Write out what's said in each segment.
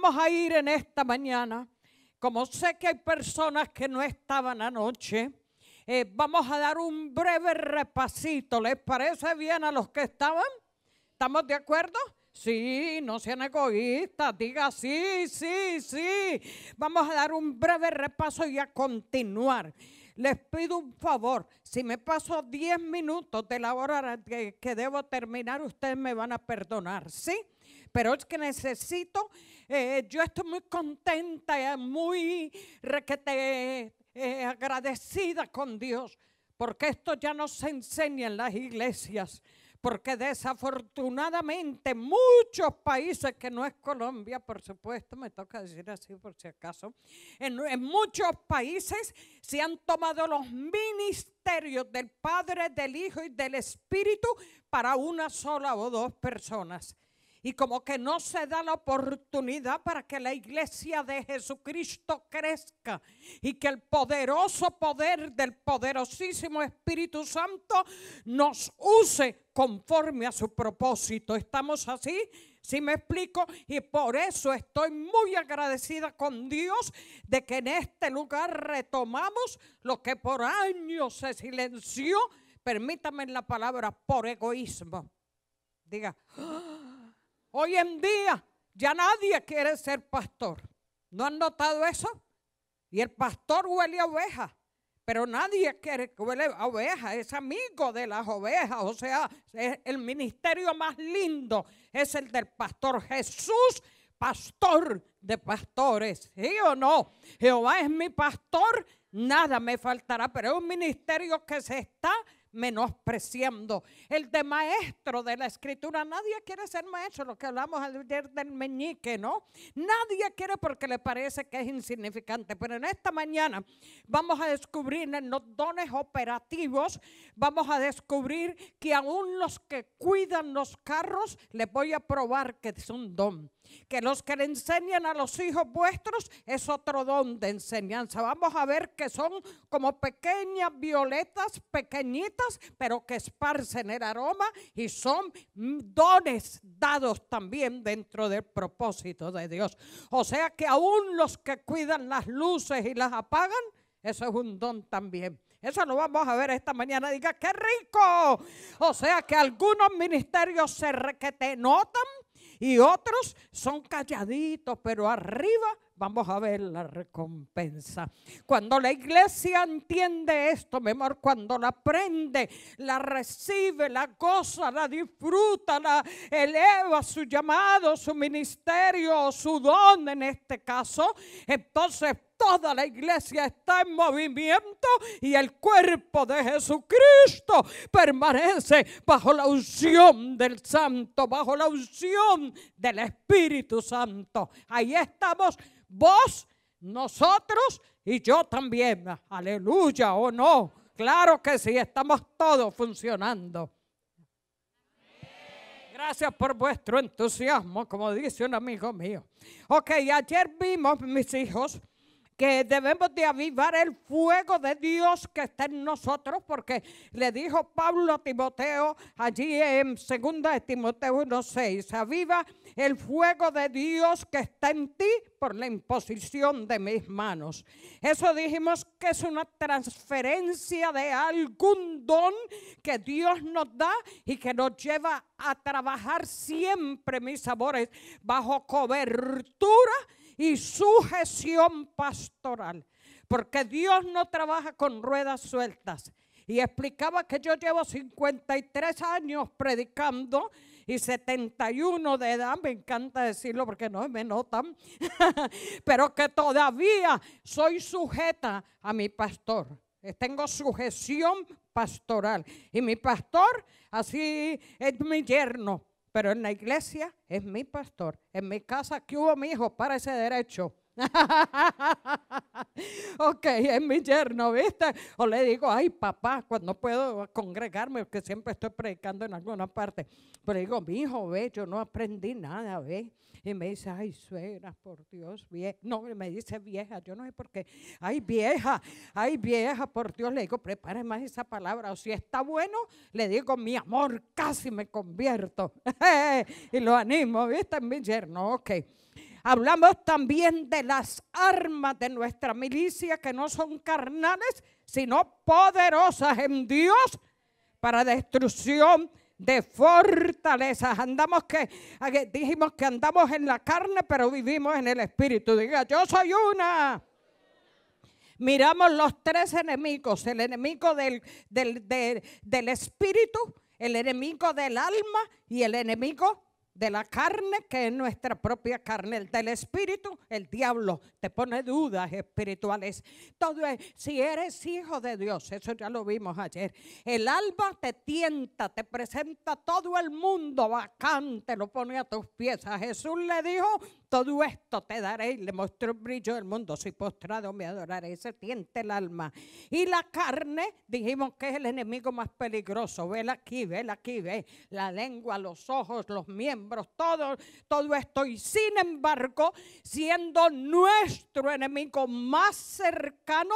vamos a ir en esta mañana, como sé que hay personas que no estaban anoche, eh, vamos a dar un breve repasito. ¿Les parece bien a los que estaban? ¿Estamos de acuerdo? Sí, no sean egoístas, diga sí, sí, sí. Vamos a dar un breve repaso y a continuar. Les pido un favor, si me paso 10 minutos de la hora que, que debo terminar, ustedes me van a perdonar, ¿sí? pero es que necesito, eh, yo estoy muy contenta, eh, muy eh, agradecida con Dios, porque esto ya no se enseña en las iglesias, porque desafortunadamente muchos países, que no es Colombia, por supuesto, me toca decir así por si acaso, en muchos países se han tomado los ministerios del Padre, del Hijo y del Espíritu para una sola o dos personas. Y como que no se da la oportunidad para que la iglesia de Jesucristo crezca y que el poderoso poder del poderosísimo Espíritu Santo nos use conforme a su propósito. ¿Estamos así? Si me explico? Y por eso estoy muy agradecida con Dios de que en este lugar retomamos lo que por años se silenció, permítanme la palabra, por egoísmo. Diga, ¡ah! Hoy en día ya nadie quiere ser pastor. ¿No han notado eso? Y el pastor huele a oveja, pero nadie quiere que huele a oveja, es amigo de las ovejas, o sea, es el ministerio más lindo es el del pastor Jesús, pastor de pastores, ¿sí o no? Jehová es mi pastor, nada me faltará, pero es un ministerio que se está menospreciando. El de maestro de la escritura, nadie quiere ser maestro, lo que hablamos ayer del meñique, ¿no? Nadie quiere porque le parece que es insignificante, pero en esta mañana vamos a descubrir en los dones operativos, vamos a descubrir que aún los que cuidan los carros, les voy a probar que es un don. Que los que le enseñan a los hijos vuestros es otro don de enseñanza. Vamos a ver que son como pequeñas violetas, pequeñitas, pero que esparcen el aroma y son mm, dones dados también dentro del propósito de Dios. O sea que aún los que cuidan las luces y las apagan, eso es un don también. Eso lo vamos a ver esta mañana. Diga, qué rico. O sea que algunos ministerios se te notan y otros son calladitos, pero arriba vamos a ver la recompensa. Cuando la iglesia entiende esto, mi amor, cuando la aprende, la recibe, la goza, la disfruta, la eleva su llamado, su ministerio, su don en este caso, entonces toda la iglesia está en movimiento y el cuerpo de Jesucristo permanece bajo la unción del Santo, bajo la unción del Espíritu Santo. Ahí estamos vos, nosotros y yo también. Aleluya o no. Claro que sí, estamos todos funcionando. Gracias por vuestro entusiasmo, como dice un amigo mío. Ok, ayer vimos, mis hijos, que debemos de avivar el fuego de Dios que está en nosotros, porque le dijo Pablo a Timoteo allí en 2 Timoteo 1.6, aviva el fuego de Dios que está en ti por la imposición de mis manos. Eso dijimos que es una transferencia de algún don que Dios nos da y que nos lleva a trabajar siempre, mis sabores bajo cobertura y sujeción pastoral. Porque Dios no trabaja con ruedas sueltas. Y explicaba que yo llevo 53 años predicando y 71 de edad, me encanta decirlo porque no me notan, pero que todavía soy sujeta a mi pastor. Tengo sujeción pastoral. Y mi pastor, así es mi yerno, pero en la iglesia es mi pastor. En mi casa, que hubo mi hijo para ese derecho? ok, es mi yerno, ¿viste? O le digo, ay papá, cuando puedo congregarme, porque siempre estoy predicando en alguna parte. Pero digo, mi hijo, ve, yo no aprendí nada, ve. Y me dice, ay suegra, por Dios, vieja. No, me dice vieja, yo no sé por qué. Ay vieja, ay vieja, por Dios. Le digo, prepare más esa palabra. O si está bueno, le digo, mi amor, casi me convierto. y lo animo, ¿viste? Mi yerno, ok. Hablamos también de las armas de nuestra milicia que no son carnales, sino poderosas en Dios para destrucción de fortalezas. Andamos que, eh, dijimos que andamos en la carne, pero vivimos en el espíritu. Diga, yo soy una. Miramos los tres enemigos, el enemigo del, del, del espíritu, el enemigo del alma y el enemigo de la carne, que es nuestra propia carne, el del espíritu, el diablo te pone dudas espirituales. Todo es, si eres hijo de Dios, eso ya lo vimos ayer. El alma te tienta, te presenta todo el mundo vacante, lo pone a tus pies. A Jesús le dijo, todo esto te daré y le mostró el brillo del mundo. soy postrado me adoraré, se tiente el alma. Y la carne, dijimos que es el enemigo más peligroso. Vela aquí, vela aquí, ve la lengua, los ojos, los miembros todo, todo esto. Y sin embargo, siendo nuestro enemigo más cercano,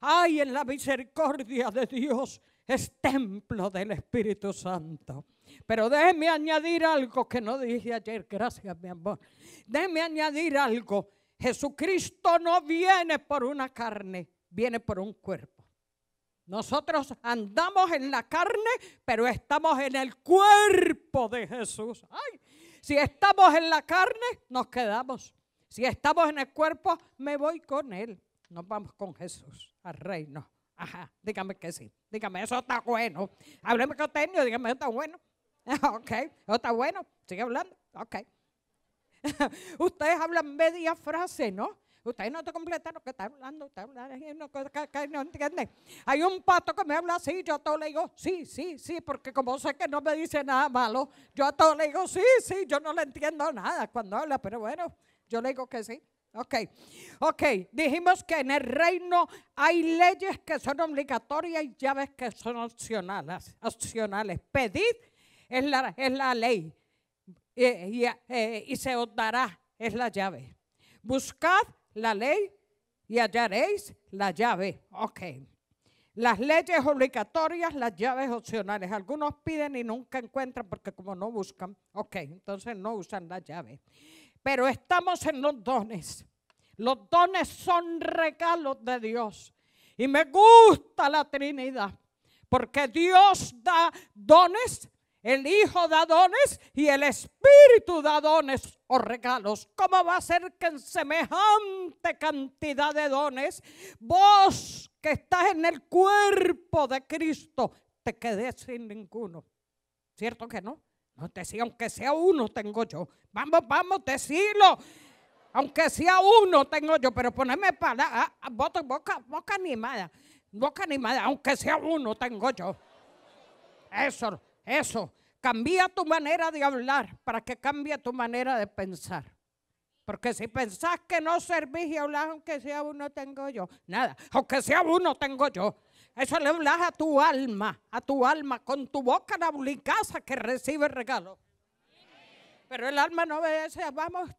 hay en la misericordia de Dios es templo del Espíritu Santo. Pero déjeme añadir algo que no dije ayer, gracias mi amor. Déjeme añadir algo. Jesucristo no viene por una carne, viene por un cuerpo. Nosotros andamos en la carne, pero estamos en el cuerpo de Jesús. si estamos en la carne, nos quedamos. Si estamos en el cuerpo, me voy con Él. Nos vamos con Jesús al reino. Ajá, dígame que sí. Dígame, eso está bueno. Hábleme con Tenio, dígame, eso está bueno. ok, eso está bueno. Sigue hablando. Ok. Ustedes hablan media frase, ¿no? Usted no te completa lo que está hablando, usted no, que, no entiende. Hay un pato que me habla así, yo a todo le digo, sí, sí, sí, porque como sé que no me dice nada malo, yo a todo le digo, sí, sí, yo no le entiendo nada cuando habla, pero bueno, yo le digo que sí. Ok, ok, dijimos que en el reino hay leyes que son obligatorias y llaves que son opcionales. opcionales. Pedid es la, es la ley eh, eh, y se os dará, es la llave. Buscad la ley y hallaréis la llave. Ok. Las leyes obligatorias, las llaves opcionales. Algunos piden y nunca encuentran porque como no buscan, ok, entonces no usan la llave. Pero estamos en los dones. Los dones son regalos de Dios. Y me gusta la Trinidad porque Dios da dones el Hijo da dones y el Espíritu da dones o regalos. ¿Cómo va a ser que en semejante cantidad de dones, vos que estás en el cuerpo de Cristo, te quedes sin ninguno? ¿Cierto que no? No te decía, aunque sea uno tengo yo. Vamos, vamos, decilo. Aunque sea uno tengo yo, pero poneme para ah, ah, boca, boca animada. Boca animada, aunque sea uno tengo yo. Eso. Eso, cambia tu manera de hablar para que cambie tu manera de pensar. Porque si pensás que no servís y hablas, aunque sea uno tengo yo, nada, aunque sea uno tengo yo. Eso le hablas a tu alma, a tu alma, con tu boca la que recibe regalo. Pero el alma no obedece, vamos,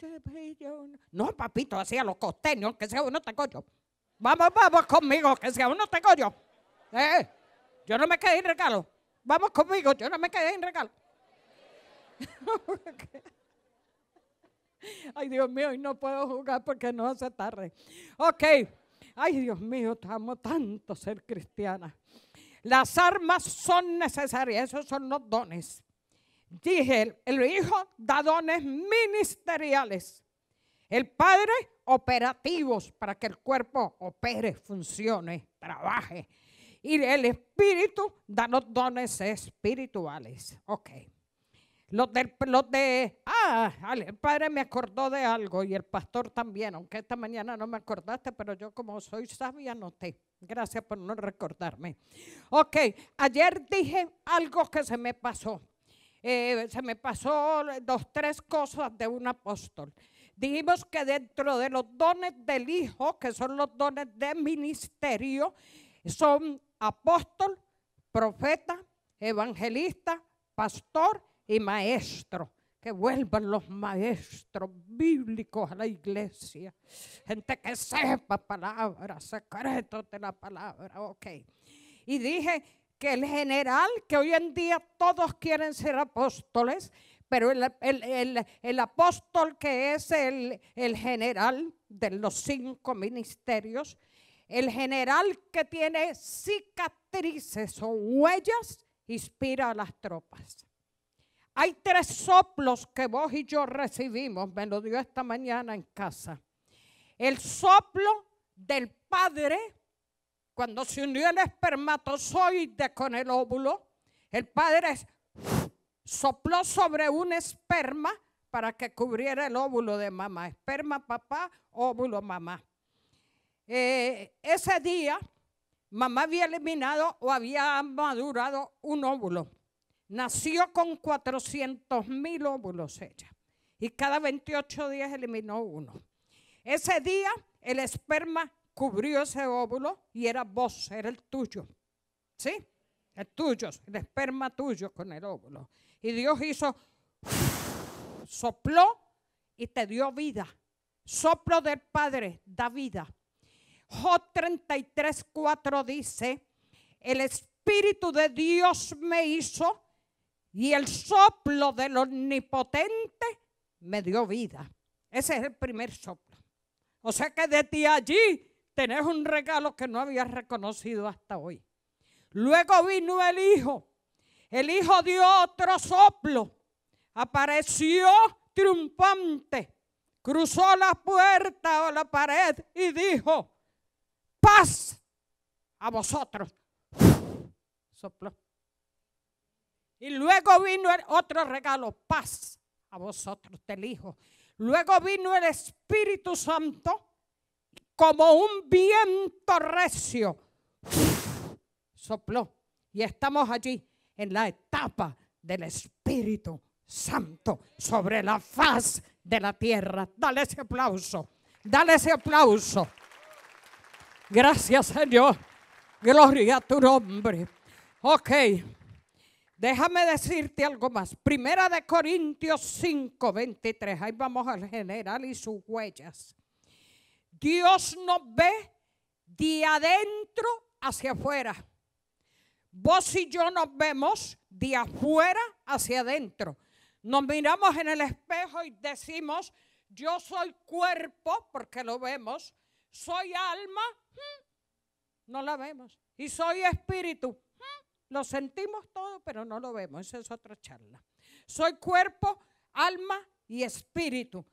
No, papito, así a los costeños, aunque sea uno tengo yo. Vamos, vamos conmigo, que sea uno tengo yo. Eh, yo no me quedé en regalo. Vamos conmigo, yo no me quedé en regalo. Ay, Dios mío, y no puedo jugar porque no hace tarde. Ok. Ay, Dios mío, amo tanto ser cristiana. Las armas son necesarias, esos son los dones. Dije, el Hijo da dones ministeriales. El Padre, operativos para que el cuerpo opere, funcione, trabaje y el Espíritu da los dones espirituales. Ok. Los de, los de, ah, el padre me acordó de algo y el pastor también, aunque esta mañana no me acordaste, pero yo como soy sabia noté. Gracias por no recordarme. Ok, ayer dije algo que se me pasó. Eh, se me pasó dos, tres cosas de un apóstol. Dijimos que dentro de los dones del Hijo, que son los dones de ministerio, son apóstol, profeta, evangelista, pastor y maestro. Que vuelvan los maestros bíblicos a la iglesia. Gente que sepa palabra, secretos de la palabra. Ok. Y dije que el general, que hoy en día todos quieren ser apóstoles, pero el, el, apóstol que es el, general de los cinco ministerios el general que tiene cicatrices o huellas inspira a las tropas. Hay tres soplos que vos y yo recibimos, me lo dio esta mañana en casa. El soplo del Padre, cuando se unió el espermatozoide con el óvulo, el Padre sopló sobre un esperma para que cubriera el óvulo de mamá. Esperma papá, óvulo mamá. Eh, ese día mamá había eliminado o había madurado un óvulo. Nació con 400 mil óvulos ella y cada 28 días eliminó uno. Ese día el esperma cubrió ese óvulo y era vos, era el tuyo. ¿Sí? El tuyo, el esperma tuyo con el óvulo. Y Dios hizo, sopló y te dio vida. Soplo del Padre da vida. Job dice, el Espíritu de Dios me hizo y el soplo del omnipotente me dio vida. Ese es el primer soplo. O sea que ti allí tenés un regalo que no habías reconocido hasta hoy. Luego vino el Hijo. El Hijo dio otro soplo. Apareció triunfante. Cruzó la puerta o la pared y dijo, paz a vosotros. Sopló. Y luego vino el otro regalo, paz a vosotros del Hijo. Luego vino el Espíritu Santo como un viento recio. Sopló. Y estamos allí en la etapa del Espíritu Santo sobre la faz de la tierra. Dale ese aplauso. Dale ese aplauso. Gracias, Señor. Gloria a tu nombre. Ok. Déjame decirte algo más. Primera de Corintios 5, 23. Ahí vamos al general y sus huellas. Dios nos ve de adentro hacia afuera. Vos y yo nos vemos de afuera hacia adentro. Nos miramos en el espejo y decimos, yo soy cuerpo, porque lo vemos, soy alma no la vemos. Y soy espíritu. Lo sentimos todo, pero no lo vemos. Esa es otra charla. Soy cuerpo, alma y espíritu.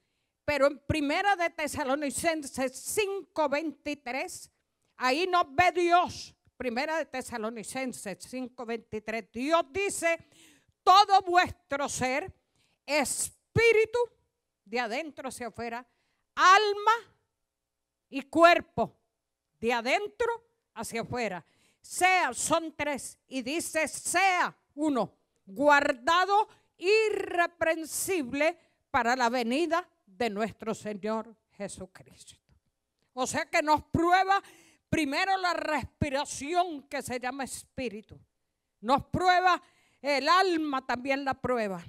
Pero en primera de Tesalonicenses 5:23, ahí nos ve Dios. Primera de Tesalonicenses 5:23. Dios dice, todo vuestro ser, espíritu, de adentro hacia afuera, alma y cuerpo de adentro hacia afuera. Sea, son tres, y dice sea uno, guardado irreprensible para la venida de nuestro Señor Jesucristo. O sea que nos prueba primero la respiración que se llama espíritu. Nos prueba el alma también la prueba.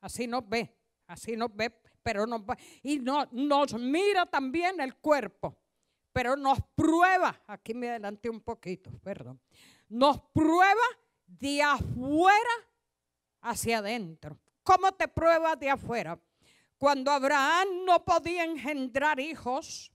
Así nos ve, así nos ve, pero nos Y no, nos mira también el cuerpo pero nos prueba, aquí me adelanté un poquito, perdón, nos prueba de afuera hacia adentro. ¿Cómo te prueba de afuera? Cuando Abraham no podía engendrar hijos,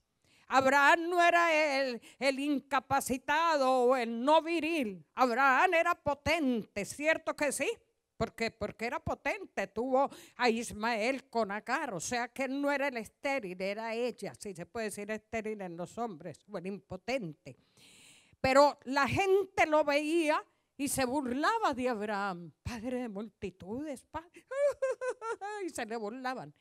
Abraham no era el, el, incapacitado o el no viril. Abraham era potente, ¿cierto que sí? Porque, porque era potente, tuvo a Ismael con Acar. o sea que él no era el estéril, era ella, si se puede decir estéril en los hombres, o impotente. Pero la gente lo veía y se burlaba de Abraham, padre de multitudes, padre. y se le burlaban.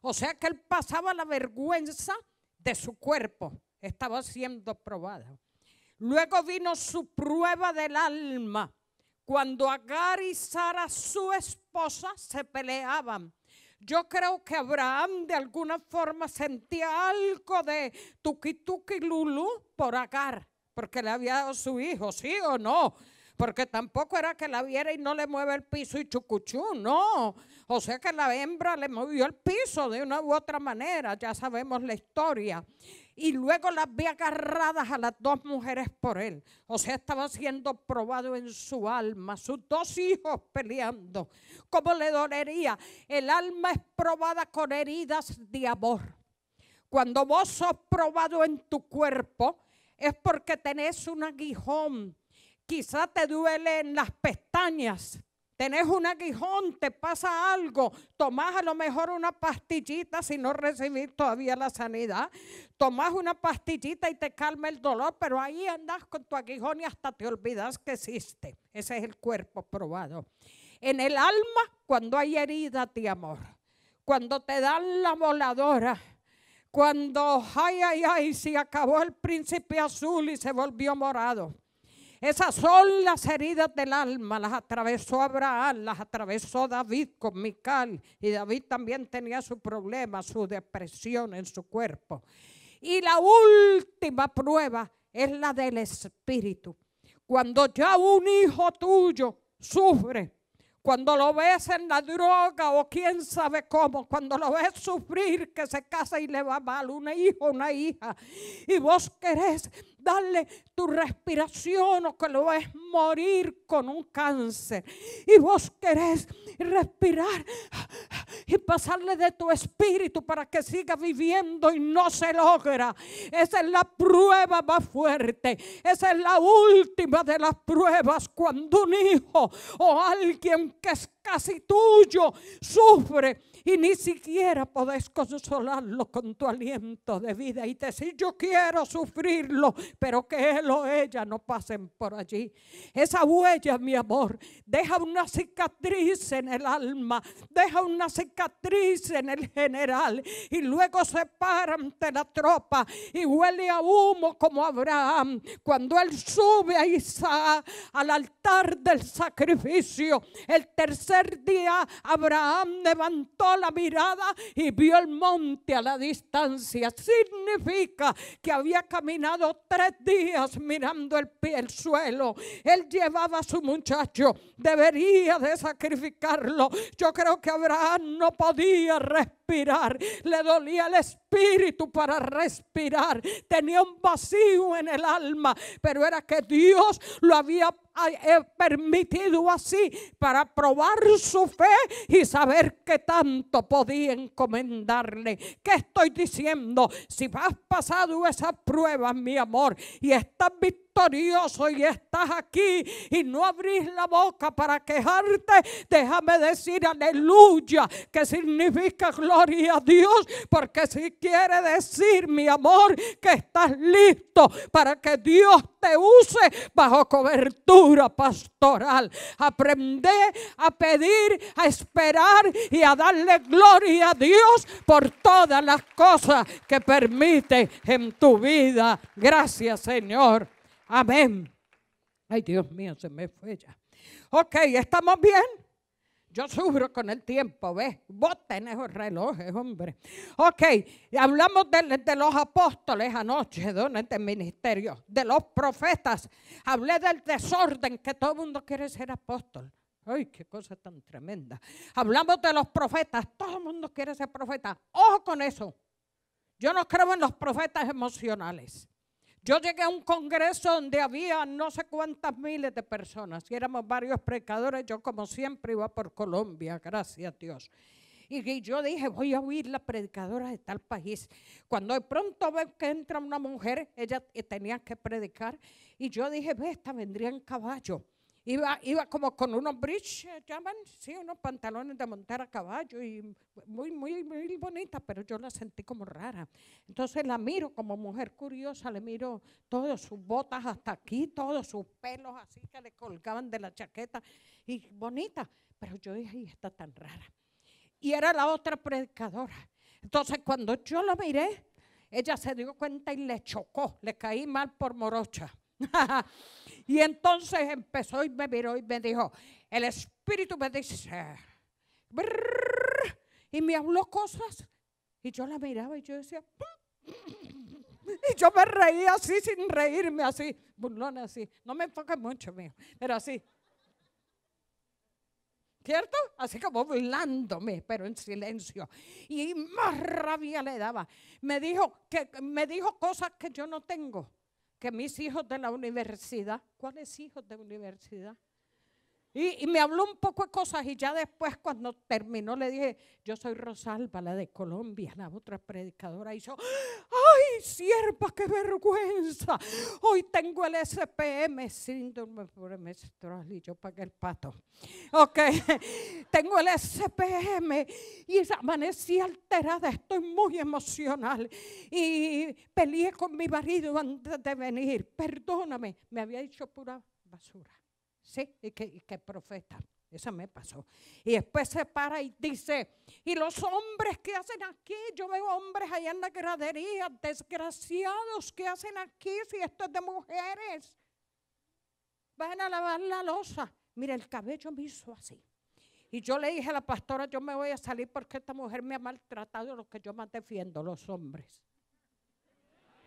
O sea que él pasaba la vergüenza de su cuerpo, estaba siendo probado. Luego vino su prueba del alma. Cuando Agar y Sara, su esposa, se peleaban, yo creo que Abraham de alguna forma sentía algo de tuki lulu por Agar, porque le había dado su hijo, ¿sí o no? Porque tampoco era que la viera y no le mueve el piso y chucuchú, no. O sea que la hembra le movió el piso de una u otra manera, ya sabemos la historia y luego las vi agarradas a las dos mujeres por él. O sea, estaba siendo probado en su alma, sus dos hijos peleando. ¿Cómo le dolería? El alma es probada con heridas de amor. Cuando vos sos probado en tu cuerpo, es porque tenés un aguijón. Quizá te duele en las pestañas, tenés un aguijón, te pasa algo, tomás a lo mejor una pastillita si no recibís todavía la sanidad, tomás una pastillita y te calma el dolor, pero ahí andás con tu aguijón y hasta te olvidas que existe. Ese es el cuerpo probado. En el alma, cuando hay herida, ti amor, cuando te dan la voladora, cuando, ay, ay, ay, se acabó el príncipe azul y se volvió morado esas son las heridas del alma. Las atravesó Abraham, las atravesó David con Mical. Y David también tenía su problema, su depresión en su cuerpo. Y la última prueba es la del espíritu. Cuando ya un hijo tuyo sufre, cuando lo ves en la droga o quién sabe cómo, cuando lo ves sufrir que se casa y le va mal, un hijo, una hija, y vos querés darle tu respiración o que lo es morir con un cáncer. Y vos querés respirar y pasarle de tu espíritu para que siga viviendo y no se logra. Esa es la prueba más fuerte. Esa es la última de las pruebas cuando un hijo o alguien que es casi tuyo sufre y ni siquiera podés consolarlo con tu aliento de vida y te decir yo quiero sufrirlo, pero que él o ella no pasen por allí. Esa huella, mi amor, deja una cicatriz en el alma, deja una cicatriz en el general y luego se para ante la tropa y huele a humo como Abraham cuando él sube a Isaac al altar del sacrificio. El tercer día Abraham levantó la mirada y vio el monte a la distancia. Significa que había caminado tres días mirando el, pie, el suelo. Él llevaba a su muchacho. Debería de sacrificarlo. Yo creo que Abraham no podía respirar. Le dolía el espíritu espíritu para respirar. Tenía un vacío en el alma, pero era que Dios lo había eh, permitido así para probar su fe y saber qué tanto podía encomendarle. ¿Qué estoy diciendo? Si has pasado esa prueba mi amor, y estás victorioso, y estás aquí y no abrís la boca para quejarte, déjame decir aleluya, que significa gloria a Dios, porque si quiere decir, mi amor, que estás listo para que Dios te use bajo cobertura pastoral. Aprende a pedir, a esperar y a darle gloria a Dios por todas las cosas que permite en tu vida. Gracias, Señor. Amén. Ay, Dios mío, se me fue ya. Ok, ¿estamos bien? Yo sufro con el tiempo, ¿ves? Vos tenés los relojes, hombre. Ok, hablamos de, los apóstoles anoche, dones este Del ministerio, de los profetas. Hablé del desorden que todo el mundo quiere ser apóstol. Ay, qué cosa tan tremenda. Hablamos de los profetas. Todo el mundo quiere ser profeta. Ojo con eso. Yo no creo en los profetas emocionales. Yo llegué a un congreso donde había no sé cuántas miles de personas y éramos varios predicadores. Yo, como siempre, iba por Colombia, gracias a Dios. Y yo dije, voy a oír la predicadora de tal país. Cuando de pronto veo que entra una mujer, ella eh, tenía que predicar. Y yo dije, ve, esta vendría en caballo. Iba, como con unos bridge, llaman, sí, unos pantalones de montar a caballo y muy, muy, muy bonita, pero yo la sentí como rara. Entonces la miro como mujer curiosa, le miro todas sus botas hasta aquí, todos sus pelos así que le colgaban de la chaqueta y bonita, pero yo dije, ay, está tan rara. Y era la otra predicadora. Entonces cuando yo la miré, ella se dio cuenta y le chocó, le caí mal por morocha. Y entonces empezó y me miró y me dijo, el Espíritu me dice, y me habló cosas. Y yo la miraba y yo decía, y yo me reía así sin reírme, así, burlona así. No me enfoque mucho, mío, pero así. ¿Cierto? Así como burlándome, pero en silencio. Y más rabia le daba. Me dijo, que, me dijo cosas que yo no tengo que mis hijos de la universidad, ¿cuáles hijos de universidad? Y, me habló un poco de cosas y ya después cuando terminó le dije, yo soy Rosalba, la de Colombia, la otra predicadora. Y yo, ay, sierva, qué vergüenza. Hoy tengo el SPM, síndrome menstrual y yo pagué el pato. Ok, tengo el SPM y amanecí alterada, estoy muy emocional. Y peleé con mi marido antes de venir, perdóname, me había dicho pura basura. Sí, y que, profeta. Eso me pasó. Y después se para y dice, y los hombres que hacen aquí, yo veo hombres allá en la gradería, desgraciados ¿qué hacen aquí, si esto es de mujeres, van a lavar la losa. Mira, el cabello me hizo así. Y yo le dije a la pastora, yo me voy a salir porque esta mujer me ha maltratado lo que yo más defiendo, los hombres.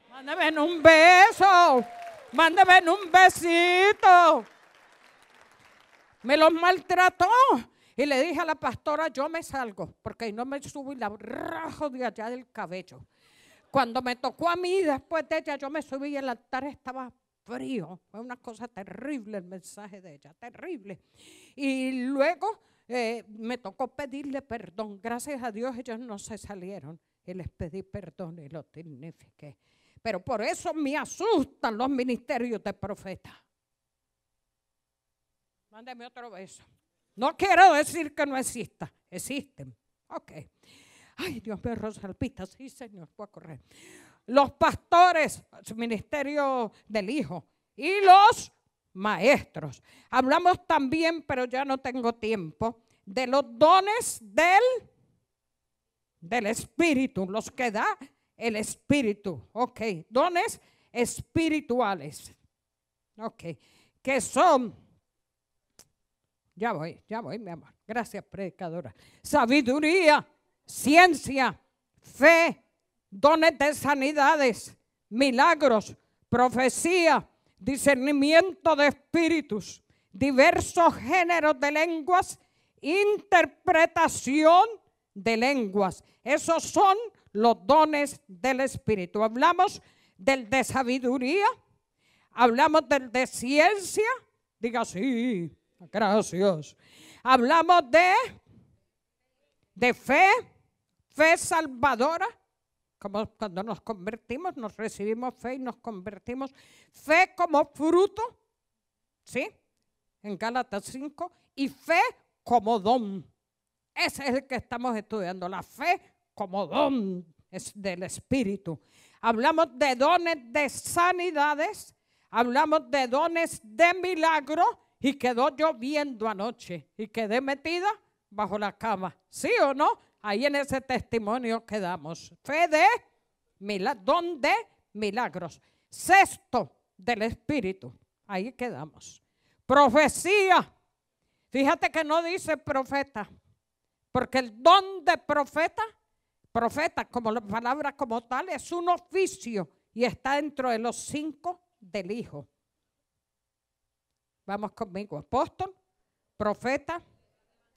Mándame un beso, mándame un besito. Me los maltrató. Y le dije a la pastora, yo me salgo, porque no me subo y la rajo de allá del cabello. Cuando me tocó a mí, después de ella, yo me subí y el altar estaba frío. Fue una cosa terrible el mensaje de ella, terrible. Y luego eh, me tocó pedirle perdón. Gracias a Dios ellos no se salieron y les pedí perdón y lo dignifiqué. Pero por eso me asustan los ministerios de profetas. Mándeme otro beso. No quiero decir que no exista. Existen. Ok. Ay, Dios mío, Rosalpita. Sí, señor, voy a correr. Los pastores, su ministerio del Hijo. Y los maestros. Hablamos también, pero ya no tengo tiempo, de los dones del, del Espíritu, los que da el Espíritu. Ok, dones espirituales. Ok, que son ya voy, ya voy, mi amor. Gracias, predicadora. Sabiduría, ciencia, fe, dones de sanidades, milagros, profecía, discernimiento de espíritus, diversos géneros de lenguas, interpretación de lenguas. Esos son los dones del Espíritu. Hablamos del de sabiduría, hablamos del de ciencia. Diga sí, Gracias. Hablamos de, de fe, fe salvadora. Como cuando nos convertimos, nos recibimos fe y nos convertimos. Fe como fruto, ¿sí? En Gálatas 5. Y fe como don. Ese es el que estamos estudiando. La fe como don es del Espíritu. Hablamos de dones de sanidades. Hablamos de dones de milagro y quedó lloviendo anoche y quedé metida bajo la cama. ¿Sí o no? Ahí en ese testimonio quedamos. Fe de milagros. de Milagros. Sexto del Espíritu. Ahí quedamos. Profecía. Fíjate que no dice profeta, porque el don de profeta, profeta como la palabra como tal, es un oficio y está dentro de los cinco del Hijo. Vamos conmigo, apóstol, profeta,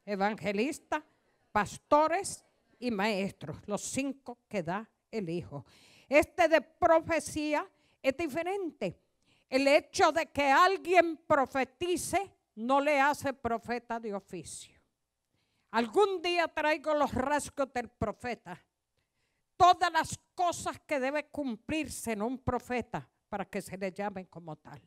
evangelista, pastores y maestros, los cinco que da el Hijo. Este de profecía es diferente. El hecho de que alguien profetice no le hace profeta de oficio. Algún día traigo los rasgos del profeta. Todas las cosas que debe cumplirse en un profeta para que se le llamen como tal.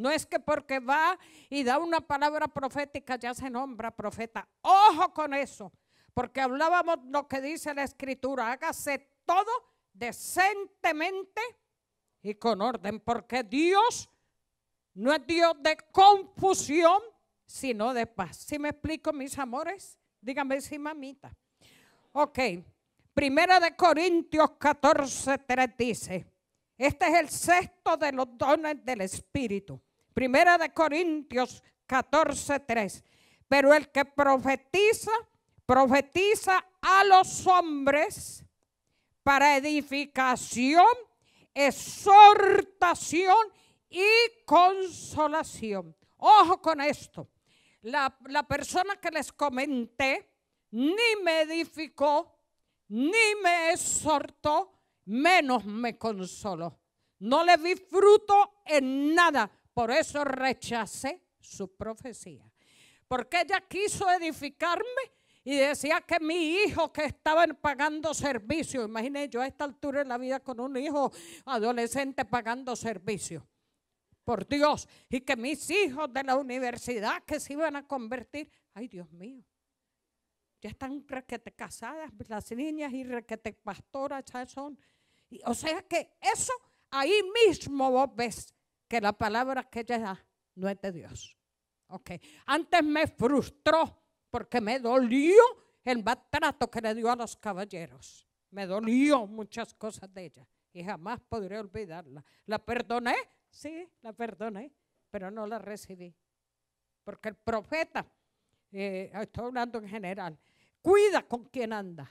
No es que porque va y da una palabra profética ya se nombra profeta. Ojo con eso, porque hablábamos lo que dice la escritura. Hágase todo decentemente y con orden, porque Dios no es Dios de confusión, sino de paz. ¿Si me explico, mis amores? Díganme si mamita. Ok. Primera de Corintios 14, 3 dice, este es el sexto de los dones del Espíritu. Primera de Corintios 14, 3. Pero el que profetiza, profetiza a los hombres para edificación, exhortación y consolación. Ojo con esto. La, la persona que les comenté ni me edificó, ni me exhortó, menos me consoló. No le vi fruto en nada por eso rechacé su profecía. Porque ella quiso edificarme y decía que mi hijo que estaba pagando servicio, imagínense yo a esta altura en la vida con un hijo adolescente pagando servicio, por Dios, y que mis hijos de la universidad que se iban a convertir, ay Dios mío, ya están casadas las niñas y requete pastoras ya son. Y, o sea que eso ahí mismo vos ves que la palabra que ella da no es de Dios. Okay. Antes me frustró porque me dolió el maltrato que le dio a los caballeros. Me dolió muchas cosas de ella y jamás podré olvidarla. ¿La perdoné? Sí, la perdoné, pero no la recibí. Porque el profeta, eh, estoy hablando en general, cuida con quien anda.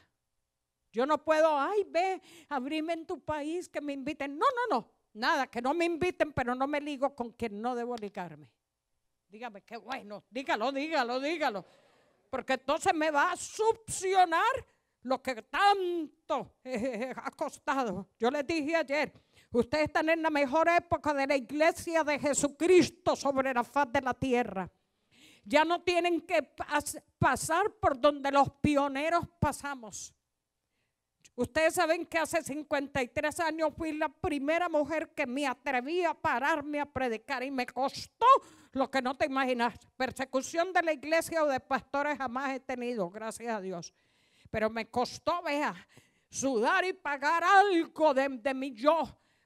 Yo no puedo, ay, ve, abrime en tu país que me inviten. No, no, no. Nada, que no me inviten, pero no me ligo con quien no debo ligarme. Dígame, qué bueno, dígalo, dígalo, dígalo. Porque entonces me va a succionar lo que tanto ha costado. Yo les dije ayer, ustedes están en la mejor época de la iglesia de Jesucristo sobre la faz de la tierra. Ya no tienen que pasar por donde los pioneros pasamos. Ustedes saben que hace 53 años fui la primera mujer que me atreví a pararme a predicar y me costó lo que no te imaginas. Persecución de la iglesia o de pastores jamás he tenido, gracias a Dios. Pero me costó, vea, sudar y pagar algo de, de mi yo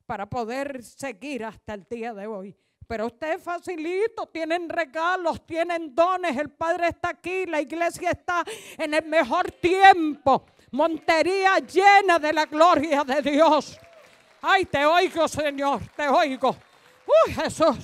para poder seguir hasta el día de hoy. Pero ustedes facilito, tienen regalos, tienen dones, el Padre está aquí, la iglesia está en el mejor tiempo. Montería llena de la gloria de Dios. Ay, te oigo, Señor, te oigo. Uy, Jesús.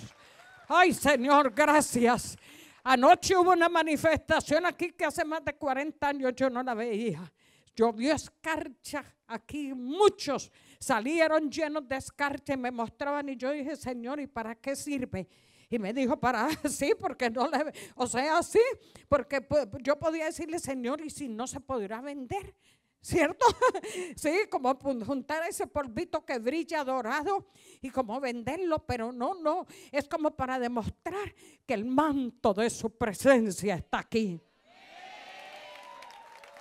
Ay, Señor, gracias. Anoche hubo una manifestación aquí que hace más de 40 años yo no la veía. Yo vi escarcha aquí, muchos salieron llenos de escarcha y me mostraban y yo dije, Señor, ¿y para qué sirve? Y me dijo, para así, porque no le, o sea, así, porque yo podía decirle, Señor, y si no se podrá vender. ¿Cierto? sí, como juntar ese polvito que brilla dorado y como venderlo, pero no, no, es como para demostrar que el manto de su presencia está aquí.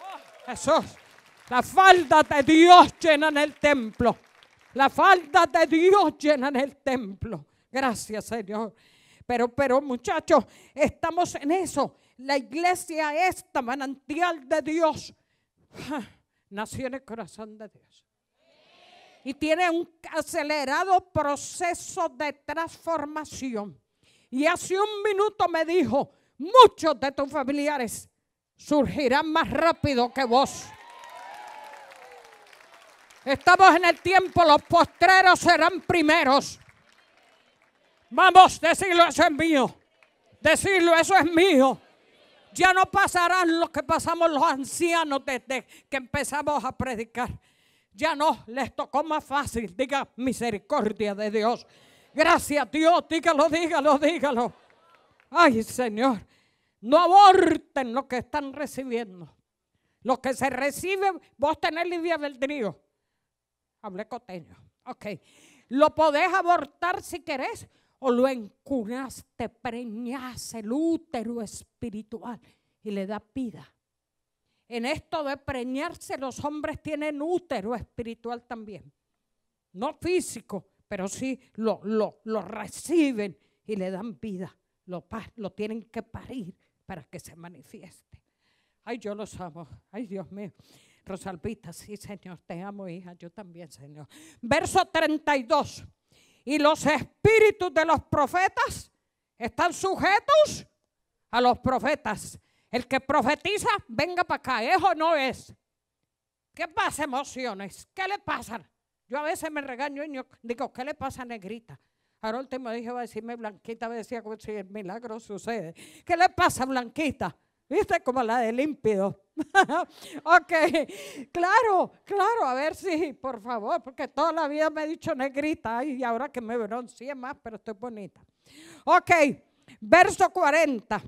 Oh, Jesús, la falda de Dios llena en el templo. La falda de Dios llena en el templo. Gracias, Señor. Pero, pero muchachos, estamos en eso. La iglesia es manantial de Dios nació en el corazón de Dios. Y tiene un acelerado proceso de transformación. Y hace un minuto me dijo, muchos de tus familiares surgirán más rápido que vos. Estamos en el tiempo, los postreros serán primeros. Vamos, decirlo, eso es mío. Decirlo, eso es mío. Ya no pasarán lo que pasamos los ancianos desde que empezamos a predicar. Ya no, les tocó más fácil. Diga misericordia de Dios. Gracias Dios, dígalo, dígalo, dígalo. Ay Señor, no aborten lo que están recibiendo. Lo que se recibe, vos tenés del trío. Hablé coteño. Ok. Lo podés abortar si querés o lo encunaste, preñaste el útero espiritual y le da vida. En esto de preñarse los hombres tienen útero espiritual también. No físico, pero sí lo, lo, reciben y le dan vida. Lo, lo tienen que parir para que se manifieste. Ay, yo los amo. Ay, Dios mío. Rosalvita, sí, Señor, te amo, hija, yo también, Señor. Verso 32 y los espíritus de los profetas están sujetos a los profetas. El que profetiza, venga para acá, eso no es. ¿Qué pasa, emociones? ¿Qué le pasa? Yo a veces me regaño y digo, ¿qué le pasa a Negrita? Ahora último dije, va a decirme Blanquita, me decía, pues si el milagro sucede. ¿Qué le pasa, Blanquita? ¿Viste? Como la de límpido. ok, claro, claro, a ver si, por favor, porque toda la vida me he dicho negrita y ahora que me es más, pero estoy bonita. Ok, verso 40.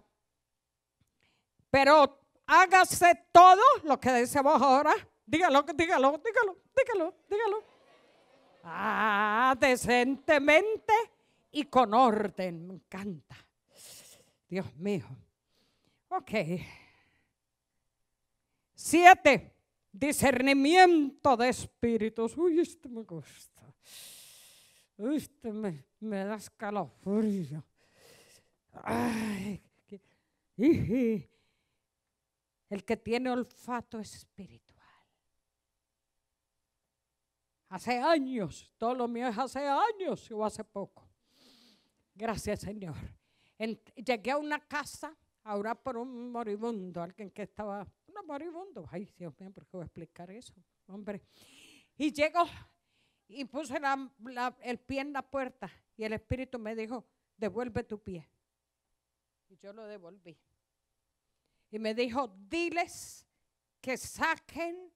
Pero hágase todo lo que dice vos ahora. Dígalo, dígalo, dígalo, dígalo, dígalo. Ah, decentemente y con orden, me encanta. Dios mío. Ok. Siete, discernimiento de espíritus. Uy, este me gusta. Uy, este me, me da escalofrío. Ay, el que tiene olfato espiritual. Hace años, todo lo mío es hace años o hace poco. Gracias, Señor. llegué a una casa Ahora por un moribundo, alguien que estaba, ¿un moribundo, ay Dios mío, ¿por qué voy a explicar eso? Hombre. Y llegó y puse el pie en la puerta y el espíritu me dijo, devuelve tu pie. Y yo lo devolví. Y me dijo, diles que saquen,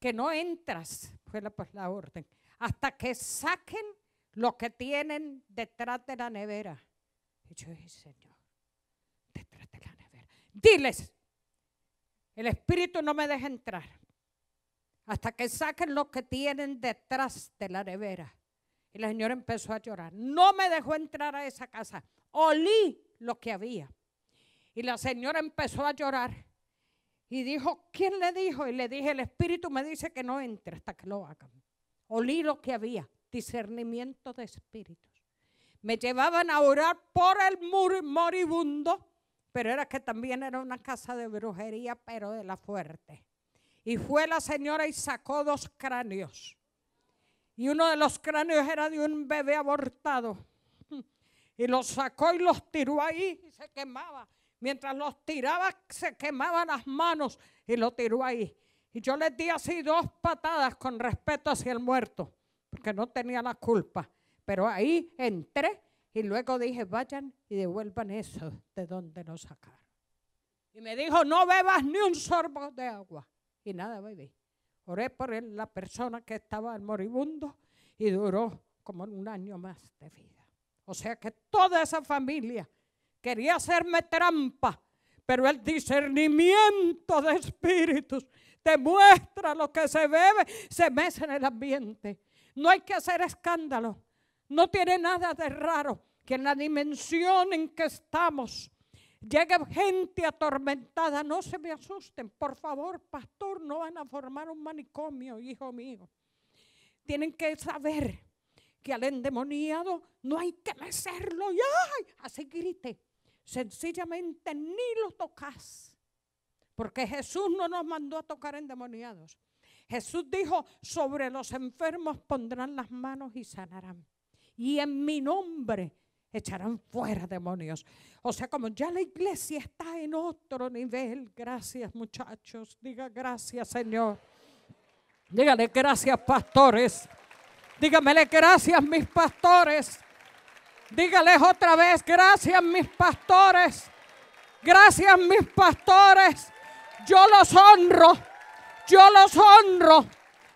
que no entras, fue la, pues, la orden, hasta que saquen lo que tienen detrás de la nevera. Y yo dije, Señor. Diles, el espíritu no me deja entrar hasta que saquen lo que tienen detrás de la nevera. Y la señora empezó a llorar. No me dejó entrar a esa casa. Olí lo que había. Y la señora empezó a llorar. Y dijo, ¿quién le dijo? Y le dije, el espíritu me dice que no entre hasta que lo hagan. Olí lo que había, discernimiento de espíritus. Me llevaban a orar por el moribundo pero era que también era una casa de brujería, pero de la fuerte. Y fue la señora y sacó dos cráneos. Y uno de los cráneos era de un bebé abortado. Y los sacó y los tiró ahí y se quemaba. Mientras los tiraba, se quemaban las manos y lo tiró ahí. Y yo les di así dos patadas con respeto hacia el muerto, porque no tenía la culpa. Pero ahí entré y luego dije, vayan y devuelvan eso de donde lo sacaron. Y me dijo, no bebas ni un sorbo de agua. Y nada bebí. Oré por él, la persona que estaba al moribundo, y duró como un año más de vida. O sea que toda esa familia quería hacerme trampa, pero el discernimiento de espíritus te muestra lo que se bebe, se mece en el ambiente. No hay que hacer escándalo. No tiene nada de raro que en la dimensión en que estamos llegue gente atormentada. No se me asusten, por favor, pastor, no van a formar un manicomio, hijo mío. Tienen que saber que al endemoniado no hay que mecerlo. ay! Así grite. Sencillamente ni lo tocas. Porque Jesús no nos mandó a tocar endemoniados. Jesús dijo, sobre los enfermos pondrán las manos y sanarán y en mi nombre echarán fuera demonios. O sea, como ya la iglesia está en otro nivel, gracias muchachos, diga gracias Señor. Dígale gracias pastores. Dígamele gracias mis pastores. Dígales otra vez, gracias mis pastores. Gracias mis pastores. Yo los honro. Yo los honro.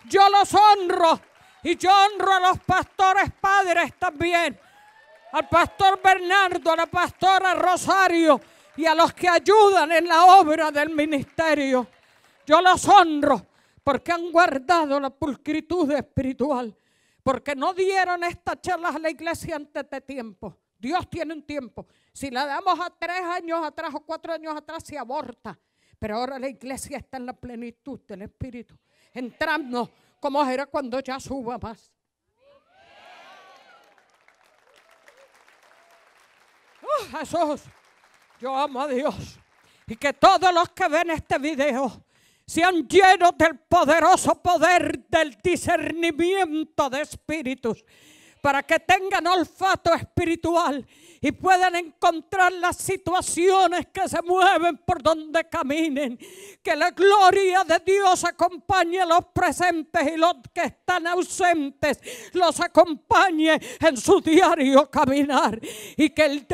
Yo los honro. Y yo honro a los pastores padres también. Al pastor Bernardo, a la pastora Rosario y a los que ayudan en la obra del ministerio. Yo los honro porque han guardado la pulcritud espiritual. Porque no dieron estas charlas a la iglesia antes de tiempo. Dios tiene un tiempo. Si la damos a tres años atrás o cuatro años atrás, se aborta. Pero ahora la iglesia está en la plenitud del Espíritu, entrando COMO ERA cuando ya suba más? Oh, Jesús, yo amo a Dios. Y que todos los que ven este video sean llenos del poderoso poder del discernimiento de espíritus, para que tengan olfato espiritual y pueden encontrar las situaciones que se mueven por donde caminen. Que la gloria de Dios acompañe a los presentes y los que están ausentes, los acompañe en su diario caminar y que el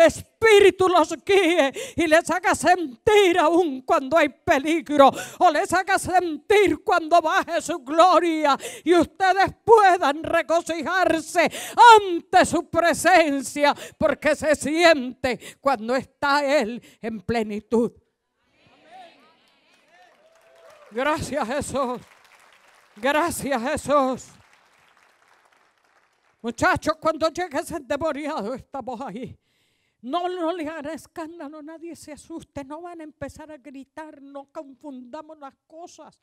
Espíritu los guíe y les haga sentir aún cuando hay peligro o les haga sentir cuando baje su gloria y ustedes puedan regocijarse ante su presencia porque se siente cuando está Él en plenitud. Gracias Jesús. Gracias Jesús. Muchachos, cuando llegue ese endemoniado, estamos ahí. No, no le hará escándalo, nadie se asuste, no van a empezar a gritar, no confundamos las cosas.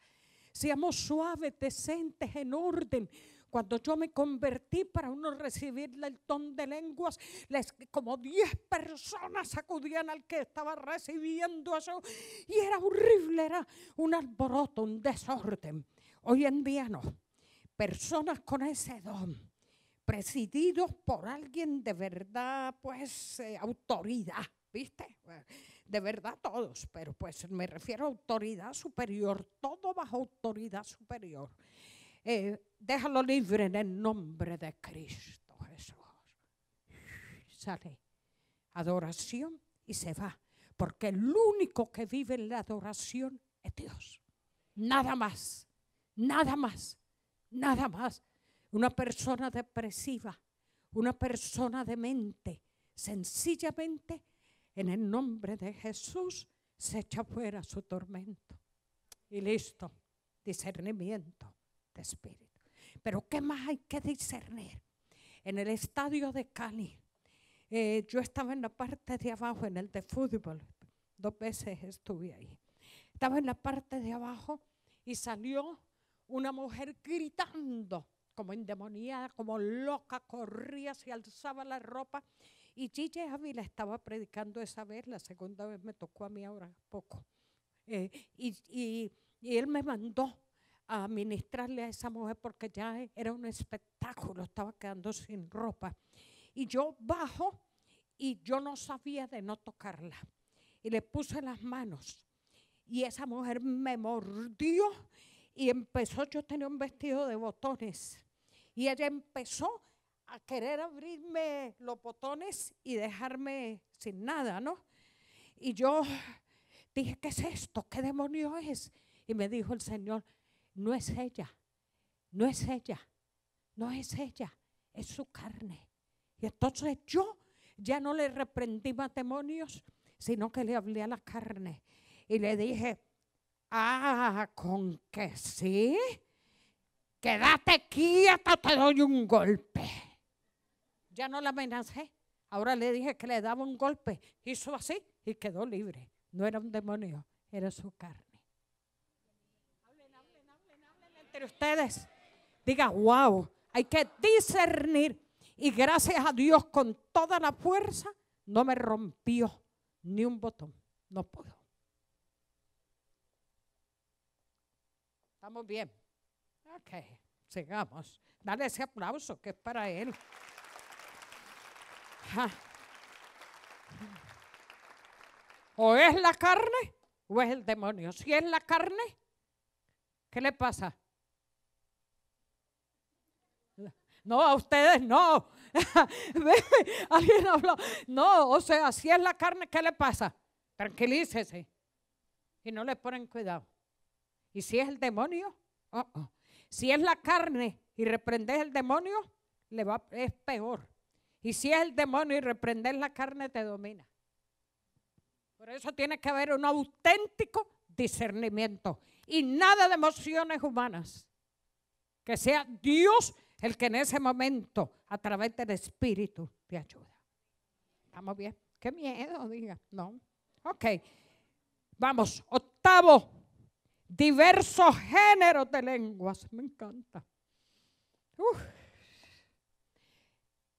Seamos suaves, decentes, en orden. Cuando yo me convertí para uno recibirle el don de lenguas, como 10 personas acudían al que estaba recibiendo eso. Y era horrible, era un alboroto, un desorden. Hoy en día no. Personas con ese don presididos por alguien de verdad, pues, eh, autoridad, ¿viste? De verdad todos, pero pues me refiero a autoridad superior, todo bajo autoridad superior. Eh, déjalo libre en el nombre de Cristo Jesús. Sale adoración y se va, porque el único que vive en la adoración es Dios. Nada más, nada más, nada más una persona depresiva, una persona demente, sencillamente en el nombre de Jesús se echa fuera su tormento. Y listo, discernimiento de espíritu. Pero ¿qué más hay que discernir? En el estadio de Cali, eh, yo estaba en la parte de abajo, en el de fútbol, dos veces estuve ahí. Estaba en la parte de abajo y salió una mujer gritando como endemoniada, como loca, corría, se alzaba la ropa. Y Chiche Ávila estaba predicando esa vez, la segunda vez me tocó a mí ahora poco. Eh, y, y él me mandó a ministrarle a esa mujer porque ya era un espectáculo, estaba quedando sin ropa. Y yo bajo y yo no sabía de no tocarla. Y le puse las manos y esa mujer me mordió y empezó, yo tenía un vestido de botones. Y ella empezó a querer abrirme los botones y dejarme sin nada, ¿no? Y yo dije, ¿qué es esto? ¿Qué demonio es? Y me dijo el Señor, no es ella, no es ella, no es ella, es su carne. Y entonces yo ya no le reprendí demonios, sino que le hablé a la carne y le dije, Ah, con que sí. Quédate quieta, te doy un golpe. Ya no la amenacé. Ahora le dije que le daba un golpe. Hizo así y quedó libre. No era un demonio, era su carne. Hablen, hablen, hablen, hablen entre ustedes. Diga, wow, hay que discernir. Y gracias a Dios con toda la fuerza no me rompió ni un botón. No puedo. bien. Ok, sigamos. Dale ese aplauso que es para él. O es la carne o es el demonio. Si es la carne, ¿qué le pasa? No, a ustedes no. Alguien habló. No, o sea, si es la carne, ¿qué le pasa? Tranquilícese. Y no le ponen cuidado. ¿Y si es el demonio? Uh-uh. Si es la carne y reprendes el demonio, es peor. Y si es el demonio y reprendes la carne, te domina. Por eso tiene que haber un auténtico discernimiento y nada de emociones humanas. Que sea Dios el que en ese momento, a través del Espíritu, te ayuda. ¿Estamos bien? Qué miedo, diga. No. Ok. Vamos, octavo diversos géneros de lenguas. Me encanta.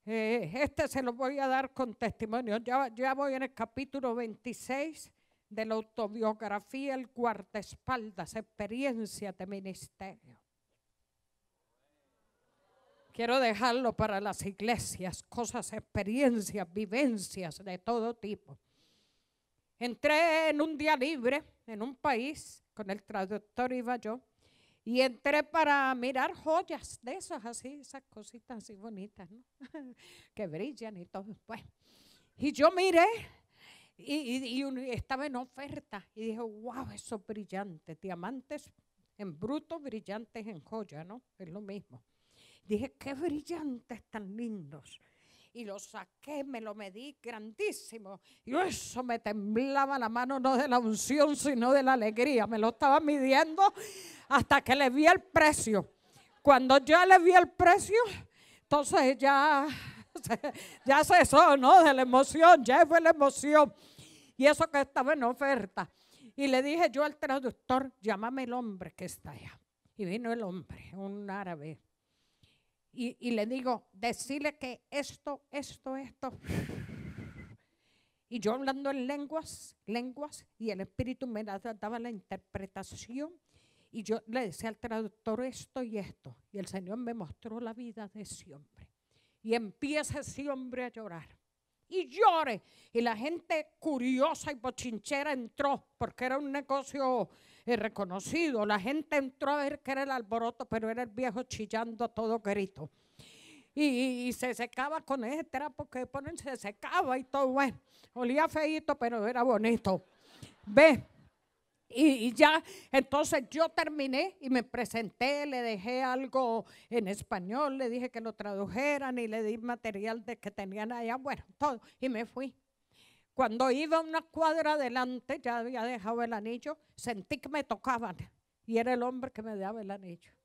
Eh, este se lo voy a dar con testimonio. Ya, voy en el capítulo 26 de la autobiografía El guardaespaldas, experiencia de ministerio. Quiero dejarlo para las iglesias, cosas, experiencias, vivencias de todo tipo. Entré en un día libre en un país con el traductor iba yo, y entré para mirar joyas de esas, así, esas cositas así bonitas, ¿no? que brillan y todo. después. y yo miré y, estaba en oferta y dije, wow, eso brillantes, brillante, diamantes en bruto, brillantes en joya, ¿no? Es lo mismo. Dije, qué brillantes tan lindos y lo saqué, me lo medí grandísimo. Y eso me temblaba la mano, no de la unción, sino de la alegría. Me lo estaba midiendo hasta que le vi el precio. Cuando yo le vi el precio, entonces ya, ya cesó, ¿no? De la emoción, ya fue la emoción. Y eso que estaba en oferta. Y le dije yo al traductor, llámame el hombre que está allá. Y vino el hombre, un árabe, y, le digo, decirle que esto, esto, esto. Y yo hablando en lenguas, lenguas, y el Espíritu me daba la interpretación. Y yo le decía al traductor esto y esto. Y el Señor me mostró la vida de ese hombre. Y empieza ese hombre a llorar. Y llore. Y la gente curiosa y bochinchera entró porque era un negocio eh, reconocido. La gente entró a ver que era el alboroto, pero era el viejo chillando todo grito. Y, se secaba con ese trapo que ponen, se secaba y todo, bueno, olía feito, pero era bonito. ve y, ya, entonces yo terminé y me presenté, le dejé algo en español, le dije que lo tradujeran y le di material de que tenían allá, bueno, todo, y me fui. Cuando iba una cuadra adelante, ya había dejado el anillo, sentí que me tocaban y era el hombre que me daba el anillo.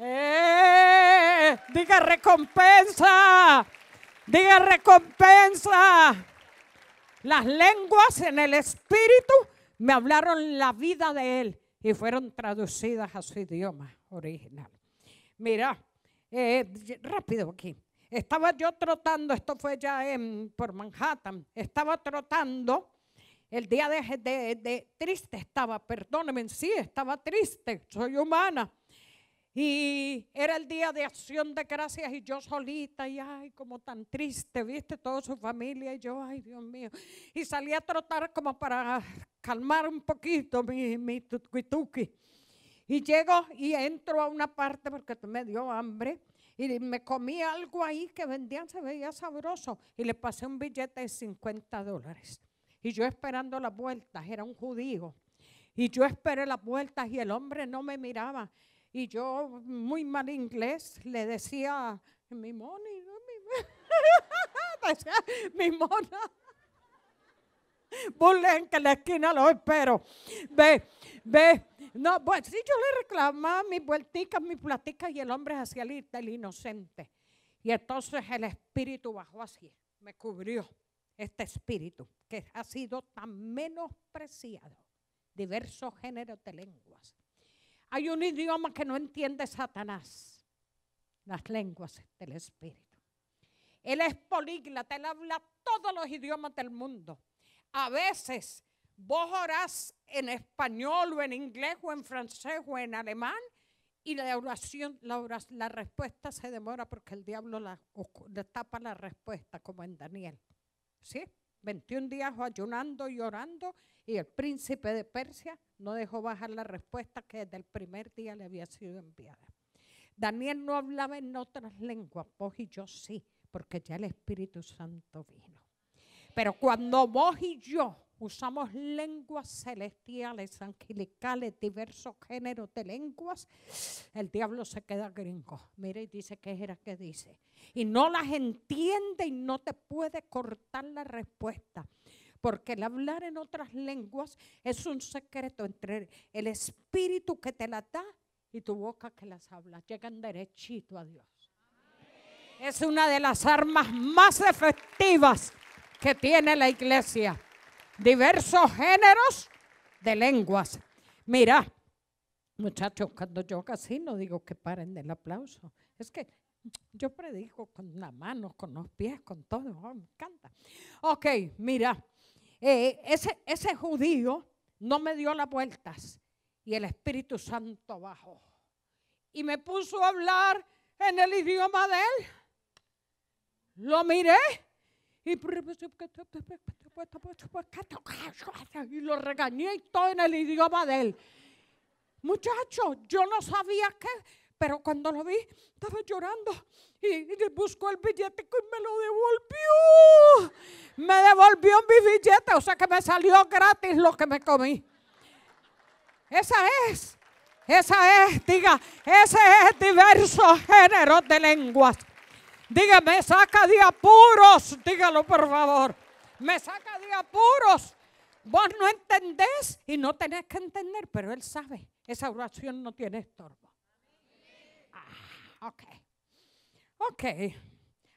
Eh, diga recompensa, diga recompensa. Las lenguas en el espíritu me hablaron la vida de él y fueron traducidas a su idioma original. Mira, eh, rápido aquí. Estaba yo trotando, esto fue ya en, por Manhattan, estaba trotando, el día de, triste estaba, perdónenme, sí, estaba triste, soy humana. Y era el día de acción de gracias y yo solita, y ay, como tan triste, viste, toda su familia, y yo, ay, Dios mío. Y salí a trotar como para calmar un poquito mi, mi Y llego y entro a una parte porque me dio hambre y me comí algo ahí que vendían, se veía sabroso, y le pasé un billete de 50 dólares. Y yo esperando las vueltas, era un judío. Y yo esperé las vueltas y el hombre no me miraba. Y yo, muy mal inglés, le decía, mi money, mi, mi Burlen que en la esquina lo espero. Ve, ve. No, pues si yo le reclamaba mis vuelticas, mis platicas y el hombre hacía el, el inocente. Y entonces el espíritu bajó así, me cubrió este espíritu que ha sido tan menospreciado, diversos géneros de lenguas. Hay un idioma que no entiende Satanás, las lenguas del espíritu. Él es políglota, él habla todos los idiomas del mundo. A veces vos orás en español o en inglés o en francés o en alemán y la oración, la, respuesta se demora porque el diablo la, le tapa la respuesta, como en Daniel. ¿Sí? 21 días ayunando y orando y el príncipe de Persia no dejó bajar la respuesta que desde el primer día le había sido enviada. Daniel no hablaba en otras lenguas, vos y yo sí, porque ya el Espíritu Santo vino. Pero cuando vos y yo usamos lenguas celestiales, angelicales, diversos géneros de lenguas, el diablo se queda gringo. Mira y dice qué era que dice. Y no las entiende y no te puede cortar la respuesta. Porque el hablar en otras lenguas es un secreto entre el espíritu que te la da y tu boca que las habla. Llegan derechito a Dios. Es una de las armas más efectivas que tiene la iglesia. Diversos géneros de lenguas. Mira, muchachos, cuando yo casi no digo que paren del aplauso. Es que yo predico con las manos, con los pies, con todo. Oh, me encanta. Ok, mira, eh, ese, ese judío no me dio las vueltas y el Espíritu Santo bajó. Y me puso a hablar en el idioma de él. Lo miré y lo regañé y todo en el idioma de él. Muchacho, yo no sabía qué, pero cuando lo vi, estaba llorando y, y buscó el billete y me lo devolvió. Me devolvió mi billete, o sea que me salió gratis lo que me comí. Esa es, esa es, diga, ese es diversos géneros de lenguas. Dígame, saca de apuros. Dígalo, por favor. Me saca de apuros. Vos no entendés y no tenés que entender, pero Él sabe. Esa oración no tiene estorbo. Ah, ok. Ok.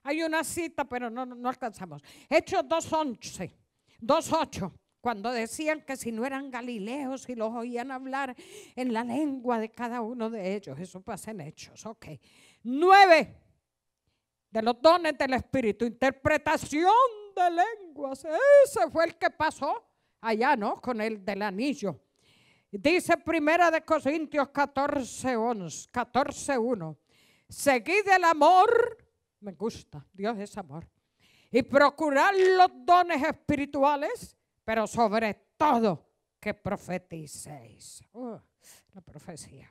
Hay una cita, pero no, alcanzamos. Hechos 2.11. 2.8 cuando decían que si no eran galileos y los oían hablar en la lengua de cada uno de ellos. Eso pasa en hechos, ok. 9 de los dones del Espíritu, interpretación de lenguas. Ese fue el que pasó allá, ¿no? Con el del anillo. Dice Primera de Corintios 14, 11, Seguid el amor, me gusta, Dios es amor, y procurad los dones espirituales, pero sobre todo que profeticéis. la profecía.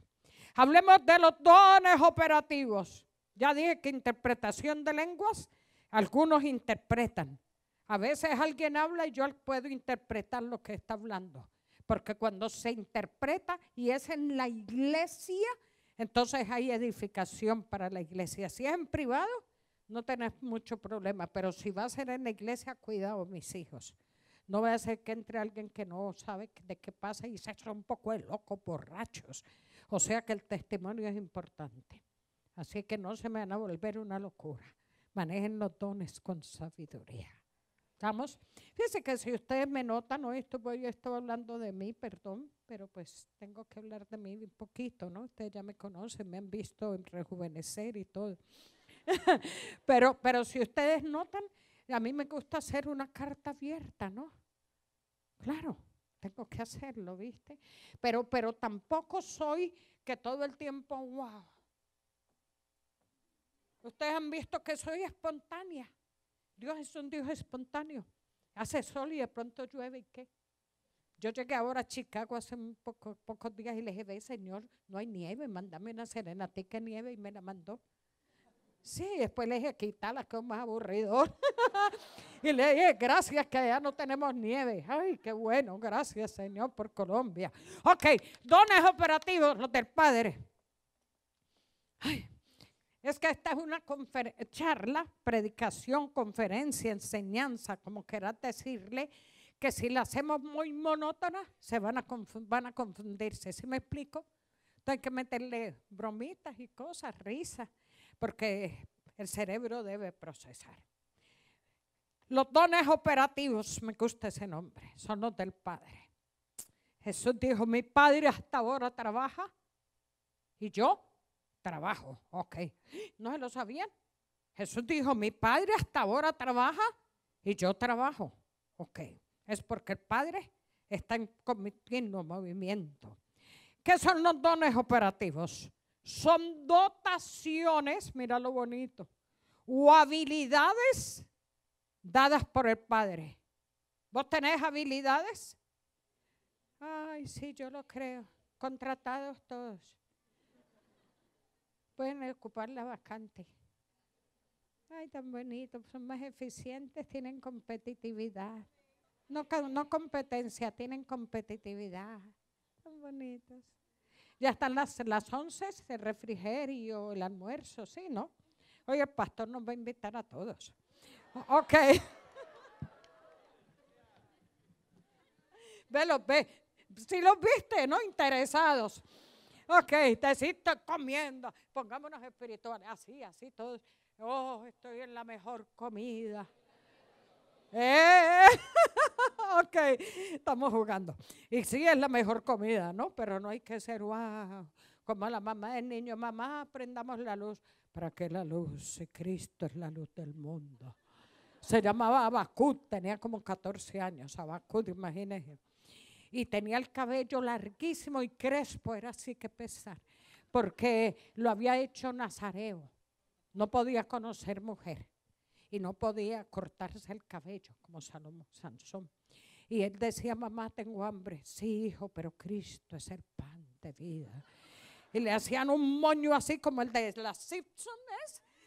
Hablemos de los dones operativos. Ya dije que interpretación de lenguas, algunos interpretan. A veces alguien habla y yo puedo interpretar lo que está hablando. Porque cuando se interpreta y es en la iglesia, entonces hay edificación para la iglesia. Si es en privado, no tenés mucho problema, pero si va a ser en la iglesia, cuidado, mis hijos. No va a ser que entre alguien que no sabe de qué pasa y se echa un poco de loco, borrachos. O sea que el testimonio es importante. Así que no se me van a volver una locura. Manejen los dones con sabiduría. ¿Estamos? Fíjense que si ustedes me notan, hoy pues estoy hablando de mí, perdón, pero pues tengo que hablar de mí un poquito, ¿no? Ustedes ya me conocen, me han visto rejuvenecer y todo. pero, pero si ustedes notan, a mí me gusta hacer una carta abierta, ¿no? Claro, tengo que hacerlo, ¿viste? Pero, pero tampoco soy que todo el tiempo, wow, Ustedes han visto que soy espontánea. Dios es un Dios espontáneo. Hace sol y de pronto llueve y qué. Yo llegué ahora a Chicago hace un pocos días y le dije, Señor, no hay nieve, mándame una serenatica de nieve y me la mandó. Sí, después le dije, quítala, que es más aburrido. y le dije, gracias que allá no tenemos nieve. Ay, qué bueno, gracias Señor por Colombia. Ok, dones operativos, los del Padre. Ay, es que esta es una charla, predicación, conferencia, enseñanza, como quieras decirle, que si la hacemos muy monótona, se van a, van a confundirse. ¿Sí me explico? hay que meterle bromitas y cosas, risas, porque el cerebro debe procesar. Los dones operativos, me gusta ese nombre, son los del Padre. Jesús dijo, mi Padre hasta ahora trabaja y yo Trabajo, ok. No se lo sabían. Jesús dijo, mi padre hasta ahora trabaja y yo trabajo. Ok, es porque el padre está cometiendo movimiento. ¿Qué son los dones operativos? Son dotaciones, mira lo bonito, o habilidades dadas por el Padre. ¿Vos tenés habilidades? Ay, sí, yo lo creo. Contratados todos pueden ocupar la vacante. Ay, tan bonito, son más eficientes, tienen competitividad. No, competencia, tienen competitividad. Son bonitos. Ya están las, las 11, el refrigerio, el almuerzo, ¿sí, no? Oye, el pastor nos va a invitar a todos. Ok. ve los ve. Si los viste, ¿no? Interesados ok, te siento comiendo, pongámonos espirituales, así, así, todos, oh, estoy en la mejor comida. Eh, ok, estamos jugando. Y sí es la mejor comida, ¿no? Pero no hay que ser, wow, como la mamá del niño, mamá, prendamos la luz. ¿Para que la luz? Si Cristo es la luz del mundo. Se llamaba Abacut, tenía como 14 años, Abacut, imagínense y tenía el cabello larguísimo y crespo, era así que pesar, porque lo había hecho nazareo, no podía conocer mujer y no podía cortarse el cabello como Salomón Sansón. Y él decía, mamá, tengo hambre. Sí, hijo, pero Cristo es el pan de vida. Y le hacían un moño así como el de las Simpsons,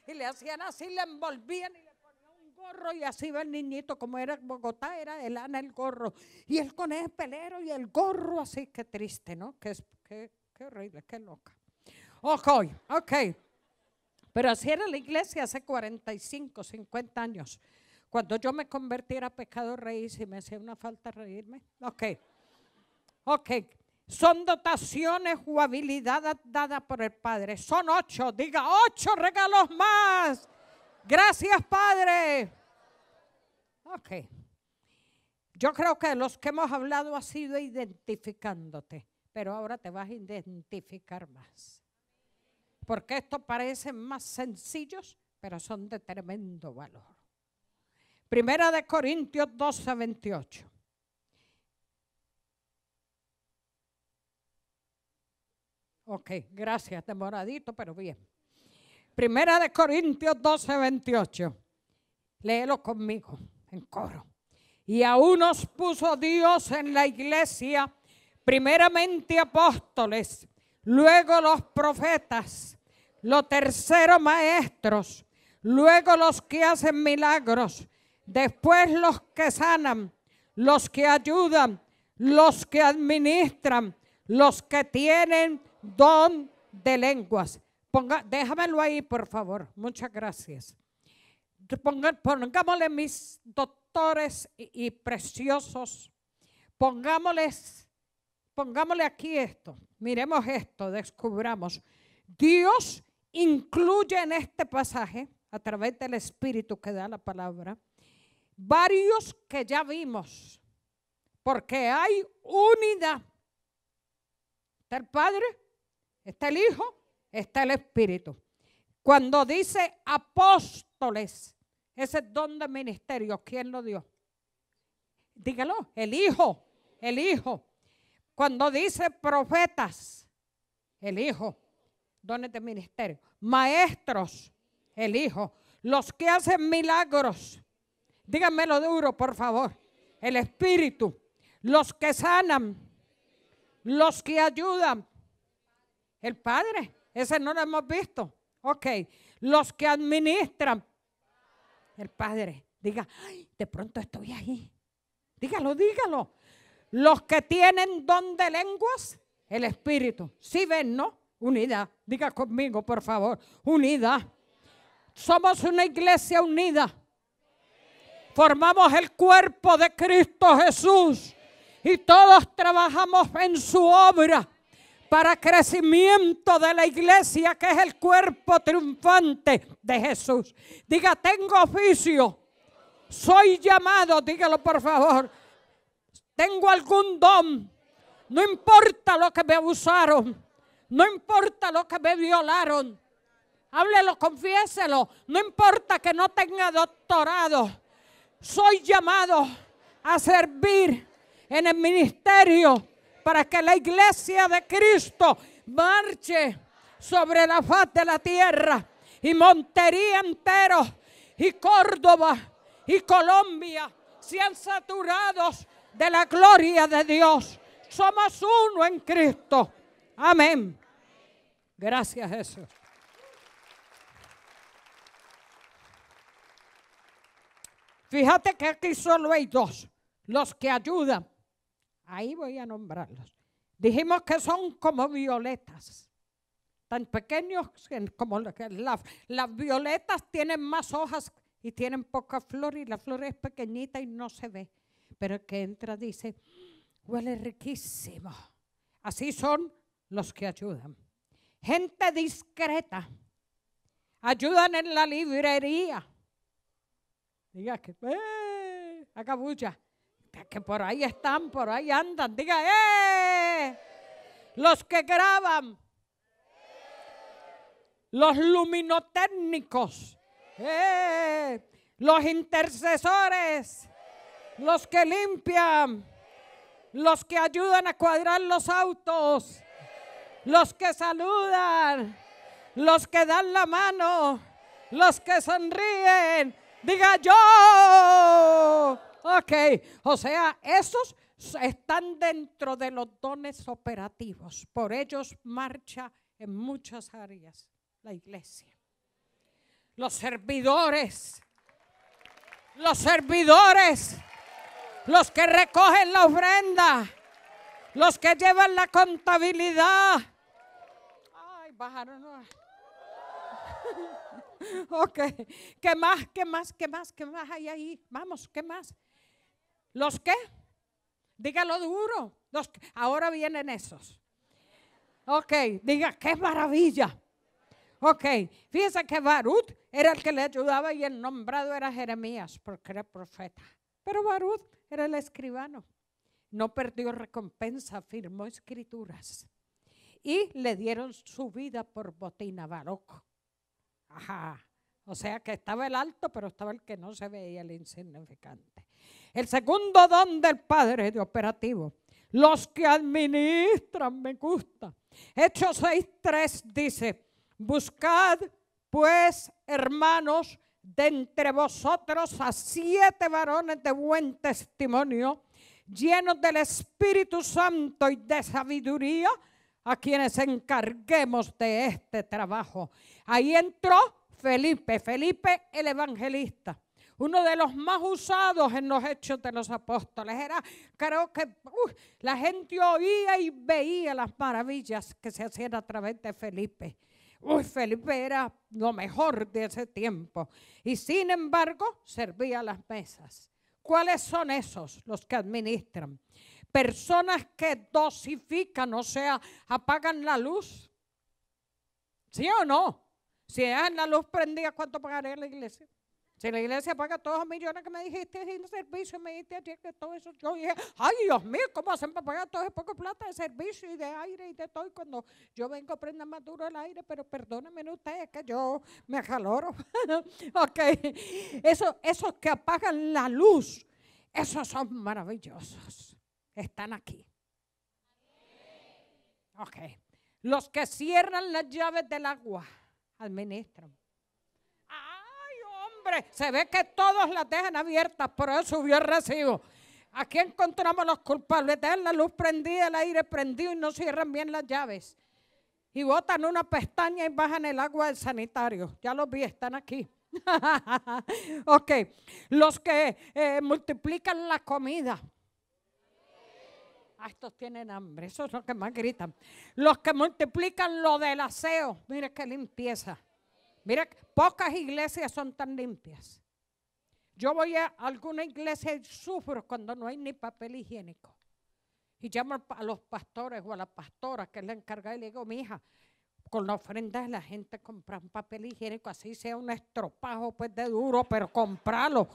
y le hacían así, le envolvían y así va el niñito, como era Bogotá, era el Ana el gorro. Y él con ese pelero y el gorro, así que triste, ¿no? Qué, qué, qué horrible, qué loca. ojo ok. Pero así era la iglesia hace 45, 50 años. Cuando yo me convertí era pecado reír, si me hacía una falta reírme. Ok, ok. Son dotaciones o habilidades dadas por el Padre. Son ocho, diga ocho regalos más. Gracias, Padre. Ok. Yo creo que los que hemos hablado ha sido identificándote, pero ahora te vas a identificar más. Porque estos parecen más sencillos, pero son de tremendo valor. Primera de Corintios 12, 28. Ok, gracias, demoradito, pero bien. Primera de Corintios 12, 28. Léelo conmigo en coro. Y aún nos puso Dios en la iglesia, primeramente apóstoles, luego los profetas, los terceros maestros, luego los que hacen milagros, después los que sanan, los que ayudan, los que administran, los que tienen don de lenguas déjamelo ahí, por favor. Muchas gracias. pongámosle mis doctores y, preciosos. Pongámosles, pongámosle aquí esto. Miremos esto, descubramos. Dios incluye en este pasaje, a través del Espíritu que da la palabra, varios que ya vimos, porque hay unidad. Está el Padre, está el Hijo está el Espíritu. Cuando dice apóstoles, ese don de ministerio, ¿quién lo dio? Dígalo, el Hijo, el Hijo. Cuando dice profetas, el Hijo, dones de ministerio. Maestros, el Hijo. Los que hacen milagros, díganmelo duro, por favor. El Espíritu. Los que sanan, los que ayudan, el Padre. Ese no lo hemos visto. Ok, los que administran. El Padre, diga, de pronto estoy ahí. Dígalo, dígalo. Los que tienen don de lenguas, el Espíritu. Si ven, ¿no? Unidad. Diga conmigo, por favor. Unidad. Somos una iglesia unida. Formamos el cuerpo de Cristo Jesús. Y todos trabajamos en su obra para crecimiento de la iglesia que es el cuerpo triunfante de Jesús. Diga, tengo oficio, soy llamado, dígalo por favor, tengo algún don, no importa lo que me abusaron, no importa lo que me violaron, háblelo, confiéselo, no importa que no tenga doctorado, soy llamado a servir en el ministerio para que la iglesia de Cristo marche sobre la faz de la tierra y Montería entero y Córdoba y Colombia sean saturados de la gloria de Dios. Somos uno en Cristo. Amén. Gracias Jesús. Fíjate que aquí solo hay dos, los que ayudan ahí voy a nombrarlos. Dijimos que son como violetas, tan pequeños como las las violetas tienen más hojas y tienen poca flor y la flor es pequeñita y no se ve. Pero el que entra dice, huele riquísimo. Así son los que ayudan. Gente discreta. Ayudan en la librería. Diga que, ¡eh! Acabulla que por ahí están, por ahí andan, diga, ¡eh! Los que graban, los luminotécnicos, ¡eh! los intercesores, los que limpian, los que ayudan a cuadrar los autos, los que saludan, los que dan la mano, los que sonríen, diga yo Ok, o sea, esos están dentro de los dones operativos. Por ellos marcha en muchas áreas la iglesia. Los servidores, los servidores, los que recogen la ofrenda, los que llevan la contabilidad. Ay, bajaron. ok, ¿qué más, qué más, qué más, qué más hay ahí? Vamos, ¿qué más? ¿Los qué? Dígalo duro. Los, ahora vienen esos. Ok, diga, qué maravilla. Ok, fíjense que Barut era el que le ayudaba y el nombrado era Jeremías, porque era profeta. Pero Barut era el escribano. No perdió recompensa, firmó escrituras. Y le dieron su vida por botina baroco. Ajá. O sea que estaba el alto, pero estaba el que no se veía, el insignificante. El segundo don del Padre de operativo. Los que administran, me gusta. Hechos 6.3 dice, buscad pues, hermanos, de entre vosotros a siete varones de buen testimonio, llenos del Espíritu Santo y de sabiduría, a quienes encarguemos de este trabajo. Ahí entró Felipe, Felipe el evangelista uno de los más usados en los hechos de los apóstoles. Era, creo que la gente oía y veía las maravillas que se hacían a través de Felipe. Uy, Felipe era lo mejor de ese tiempo. Y sin embargo, servía las mesas. ¿Cuáles son esos los que administran? Personas que dosifican, o sea, apagan la luz. ¿Sí o no? Si en la luz ¿prendía ¿cuánto pagaría la iglesia? Si la iglesia paga todos los millones que me dijiste y servicio servicio, me dijiste ayer que todo eso, yo dije, ay Dios mío, ¿cómo hacen para pagar todo ese poco plata de servicio y de aire y de todo? Y cuando yo vengo prenda más duro el aire, pero perdónenme ustedes que yo me caloro. ok, Eso, esos que apagan la luz, esos son maravillosos. Están aquí. Ok. Los que cierran las llaves del agua, administran se ve que todos las dejan abiertas, pero él subió el recibo. Aquí encontramos los culpables, dejan la luz prendida, el aire prendido y no cierran bien las llaves. Y botan una pestaña y bajan el agua del sanitario. Ya los vi, están aquí. ok, los que eh, multiplican la comida. Ah, estos tienen hambre, esos son los que más gritan. Los que multiplican lo del aseo. Mire qué limpieza. Mira, pocas iglesias son tan limpias. Yo voy a alguna iglesia y sufro cuando no hay ni papel higiénico. Y llamo a los pastores o a la pastora que es la encargada y le digo, mi hija, con la ofrenda de la gente un papel higiénico, así sea un estropajo pues de duro, pero comprarlo.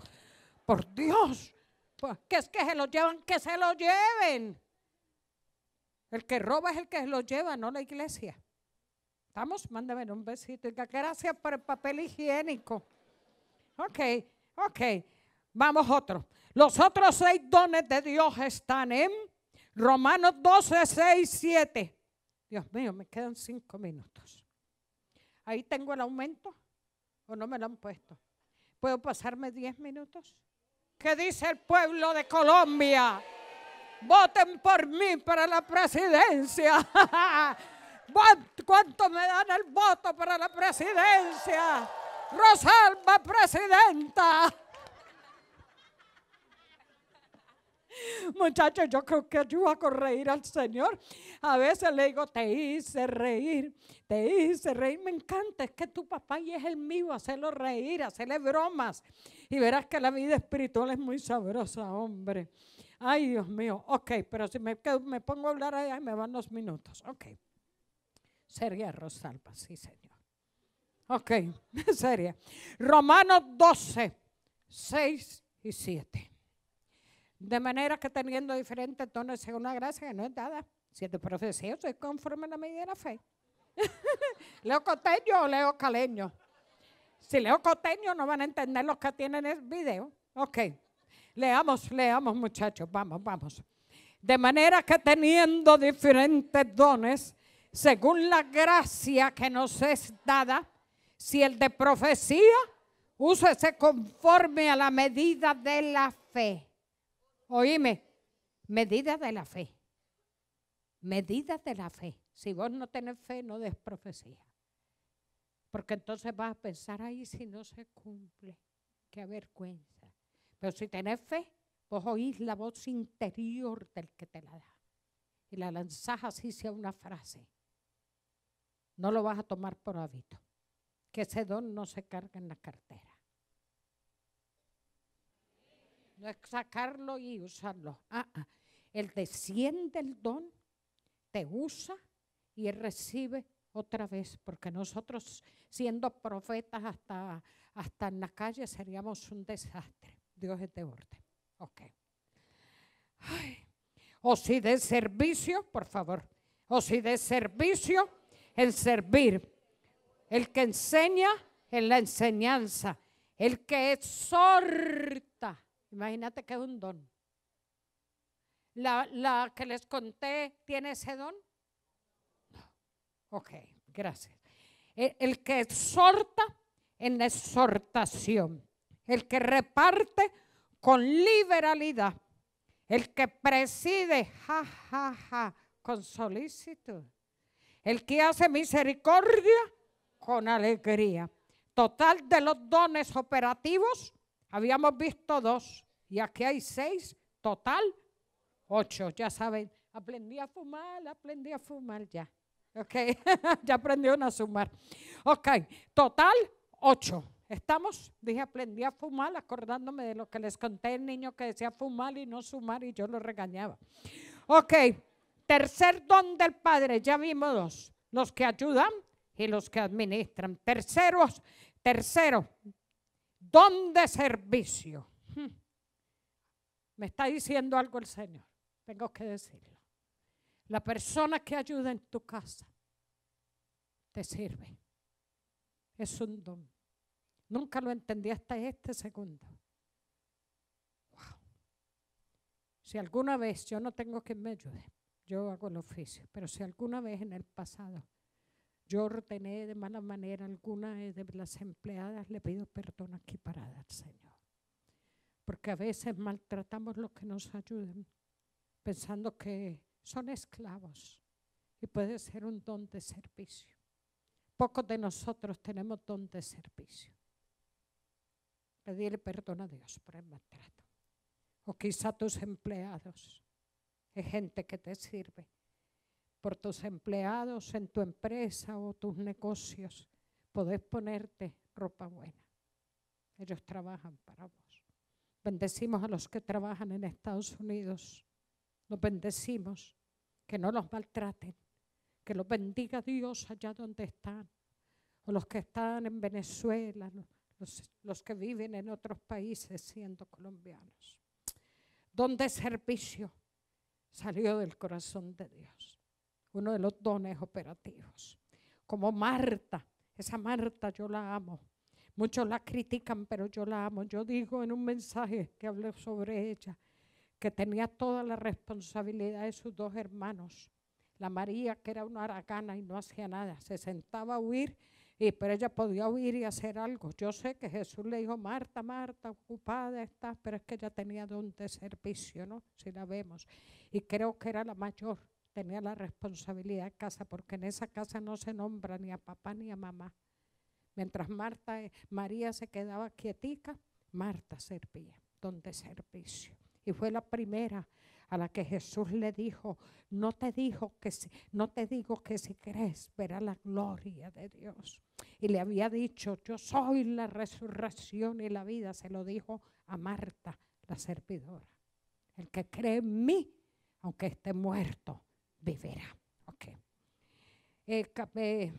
Por Dios, pues, que es que se lo llevan, que se lo lleven. El que roba es el que se lo lleva, no la iglesia. Estamos, mándame un besito. gracias por el papel higiénico. Ok, ok. Vamos otro. Los otros seis dones de Dios están en Romanos 12, 6, 7. Dios mío, me quedan cinco minutos. Ahí tengo el aumento o no me lo han puesto. ¿Puedo pasarme diez minutos? ¿Qué dice el pueblo de Colombia? Voten por mí para la presidencia. ¿Cuánto me dan el voto para la presidencia? Rosalba, presidenta. Muchachos, yo creo que ayuda a reír al Señor. A veces le digo, te hice reír, te hice reír. Me encanta, es que tu papá y es el mío, hacerlo reír, hacerle bromas. Y verás que la vida espiritual es muy sabrosa, hombre. Ay, Dios mío. Ok, pero si me, me pongo a hablar ahí me van los minutos. Ok. Sería Rosalba, sí, Señor. Ok, sería. Romanos 12, 6 y 7. De manera que teniendo diferentes dones según una gracia que no es dada, siete profecías, soy conforme a la medida de la fe. ¿Leo Coteño o leo caleño? Si leo Coteño, no van a entender los que tienen el video. Ok, leamos, leamos muchachos, vamos, vamos. De manera que teniendo diferentes dones según la gracia que nos es dada, si el de profecía, úsese conforme a la medida de la fe. Oíme, medida de la fe. Medida de la fe. Si vos no tenés fe, no des profecía. Porque entonces vas a pensar, ahí si no se cumple, qué vergüenza. Pero si tenés fe, vos oís la voz interior del que te la da. Y la lanzás así sea una frase no lo vas a tomar por hábito. Que ese don no se carga en la cartera. No es sacarlo y usarlo. Ah, ah. Él desciende el don, te usa y él recibe otra vez, porque nosotros siendo profetas hasta, hasta en la calle seríamos un desastre. Dios es de orden. Ok. O si de servicio, por favor, o si de servicio, en servir, el que enseña en la enseñanza, el que exhorta. Imagínate que es un don. La, que les conté tiene ese don. Ok, gracias. El, el que exhorta en la exhortación, el que reparte con liberalidad, el que preside, ja, ja, ja, con solicitud el que hace misericordia con alegría. Total de los dones operativos, habíamos visto dos. Y aquí hay seis, total ocho. Ya saben, aprendí a fumar, aprendí a fumar ya. Ok, ya aprendí a sumar. Ok, total ocho. Estamos, dije, aprendí a fumar acordándome de lo que les conté el niño que decía fumar y no sumar y yo lo regañaba. Ok, Tercer don del Padre, ya vimos dos, los que ayudan y los que administran. Terceros, tercero, don de servicio. Hmm. Me está diciendo algo el Señor, tengo que decirlo. La persona que ayuda en tu casa te sirve. Es un don. Nunca lo entendí hasta este segundo. Si alguna vez yo no tengo quien me ayude, yo hago el oficio. Pero si alguna vez en el pasado yo ordené de mala manera alguna de las empleadas, le pido perdón aquí parada al Señor. Porque a veces maltratamos los que nos ayudan, pensando que son esclavos y puede ser un don de servicio. Pocos de nosotros tenemos don de servicio. Pedirle perdón a Dios por el maltrato. O quizá a tus empleados gente que te sirve, por tus empleados en tu empresa o tus negocios, podés ponerte ropa buena. Ellos trabajan para vos. Bendecimos a los que trabajan en Estados Unidos. Los bendecimos, que no los maltraten, que los bendiga Dios allá donde están, o los que están en Venezuela, los, los que viven en otros países siendo colombianos. Donde servicio, salió del corazón de Dios. Uno de los dones operativos. Como Marta, esa Marta yo la amo. Muchos la critican, pero yo la amo. Yo digo en un mensaje que hablé sobre ella, que tenía toda la responsabilidad de sus dos hermanos. La María, que era una aragana y no hacía nada, se sentaba a huir y, pero ella podía huir y hacer algo. Yo sé que Jesús le dijo, Marta, Marta, ocupada estás, pero es que ella tenía don de servicio, ¿no? Si la vemos. Y creo que era la mayor, tenía la responsabilidad de casa, porque en esa casa no se nombra ni a papá ni a mamá. Mientras Marta, eh, María se quedaba quietica, Marta servía, don de servicio. Y fue la primera a la que Jesús le dijo, no te, dijo que si, no te digo que si crees verás la gloria de Dios y le había dicho, yo soy la resurrección y la vida, se lo dijo a Marta, la servidora. El que cree en mí, aunque esté muerto, vivirá. Eh, eh,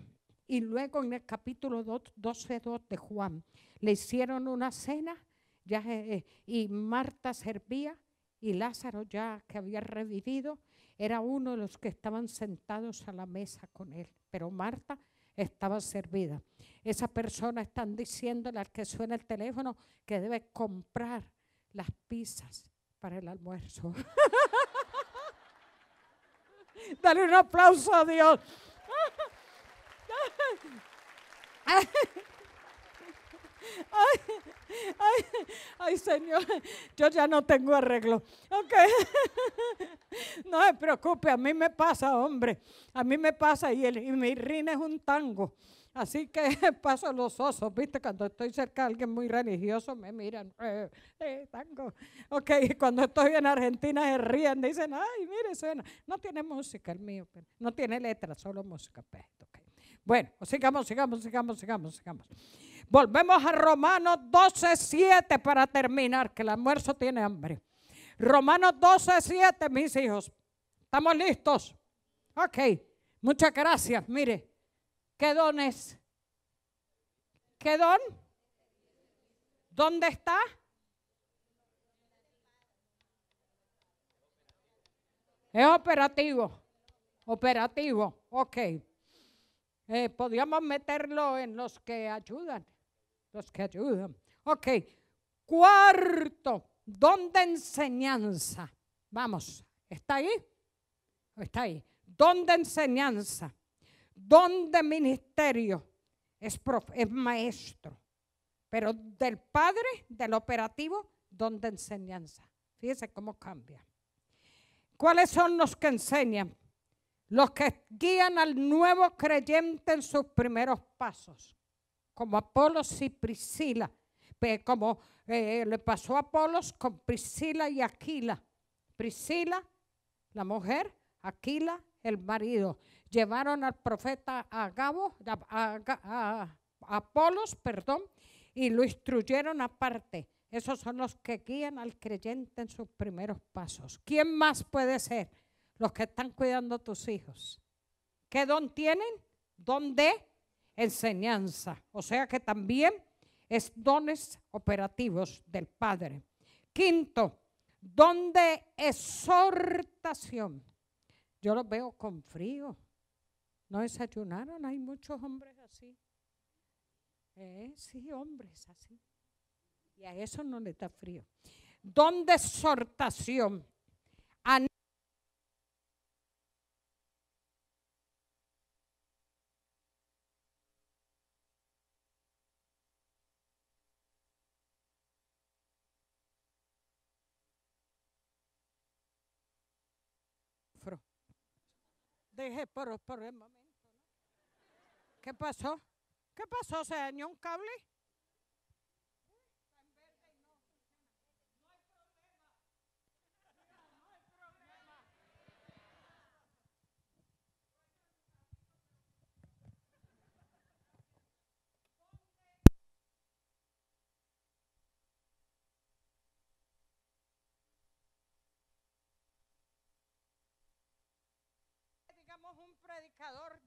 y luego en el capítulo 12.2 de Juan, le hicieron una cena ya, eh, y Marta servía y Lázaro ya que había revivido, era uno de los que estaban sentados a la mesa con él. Pero Marta estaba servida. Esas personas están diciéndole al que suena el teléfono que debe comprar las pizzas para el almuerzo. Dale un aplauso a Dios. Ay, ay, ay, Señor, yo ya no tengo arreglo. Ok. No se preocupe, a mí me pasa, hombre. A mí me pasa y, el, mi rina es un tango. Así que paso los osos, ¿viste? Cuando estoy cerca de alguien muy religioso, me miran, eh, eh tango. Ok, cuando estoy en Argentina se ríen, dicen, ay, mire, suena. No tiene música el mío, no tiene letra, solo música. Pues, okay. Bueno, sigamos, sigamos, sigamos, sigamos, sigamos. Volvemos a Romanos 12, 7 para terminar, que el almuerzo tiene hambre. Romanos 12.7, mis hijos. ¿Estamos listos? Ok, muchas gracias. Mire, ¿qué don es? ¿Qué don? ¿Dónde está? Es operativo, operativo, ok. Eh, podríamos meterlo en los que ayudan los que ayudan. Ok, cuarto, don enseñanza. Vamos, ¿está ahí? Está ahí. Don enseñanza, don ministerio, es, profe, es maestro, pero del padre, del operativo, don enseñanza. fíjese cómo cambia. ¿Cuáles son los que enseñan? Los que guían al nuevo creyente en sus primeros pasos como Apolos y Priscila, como eh, le pasó a Apolos con Priscila y Aquila. Priscila, la mujer, Aquila, el marido. Llevaron al profeta a, Apolos, perdón, y lo instruyeron aparte. Esos son los que guían al creyente en sus primeros pasos. ¿Quién más puede ser? Los que están cuidando a tus hijos. ¿Qué don tienen? ¿Dónde? enseñanza. O sea que también es dones operativos del Padre. Quinto, donde de exhortación. Yo lo veo con frío. No desayunaron, hay muchos hombres así. Eh, sí, hombres así. Y a eso no le da frío. Don de exhortación. Dije, por por el momento, ¿Qué pasó? ¿Qué pasó? ¿Se dañó un cable?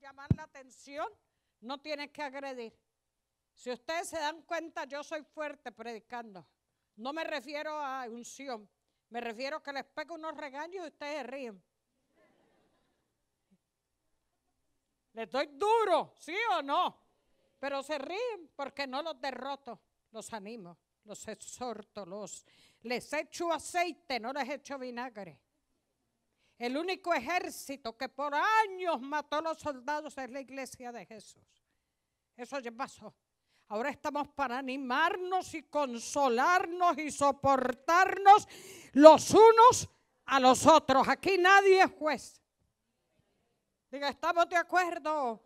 llamar la atención, no tienes que agredir. Si ustedes se dan cuenta, yo soy fuerte predicando. No me refiero a unción, me refiero que les pego unos regaños y ustedes ríen. Les doy duro, sí o no, pero se ríen porque no los derroto, los animo, los exhorto, los les echo aceite, no les echo vinagre. El único ejército que por años mató a los soldados es la iglesia de Jesús. Eso ya pasó. Ahora estamos para animarnos y consolarnos y soportarnos los unos a los otros. Aquí nadie es juez. Diga, ¿estamos de acuerdo?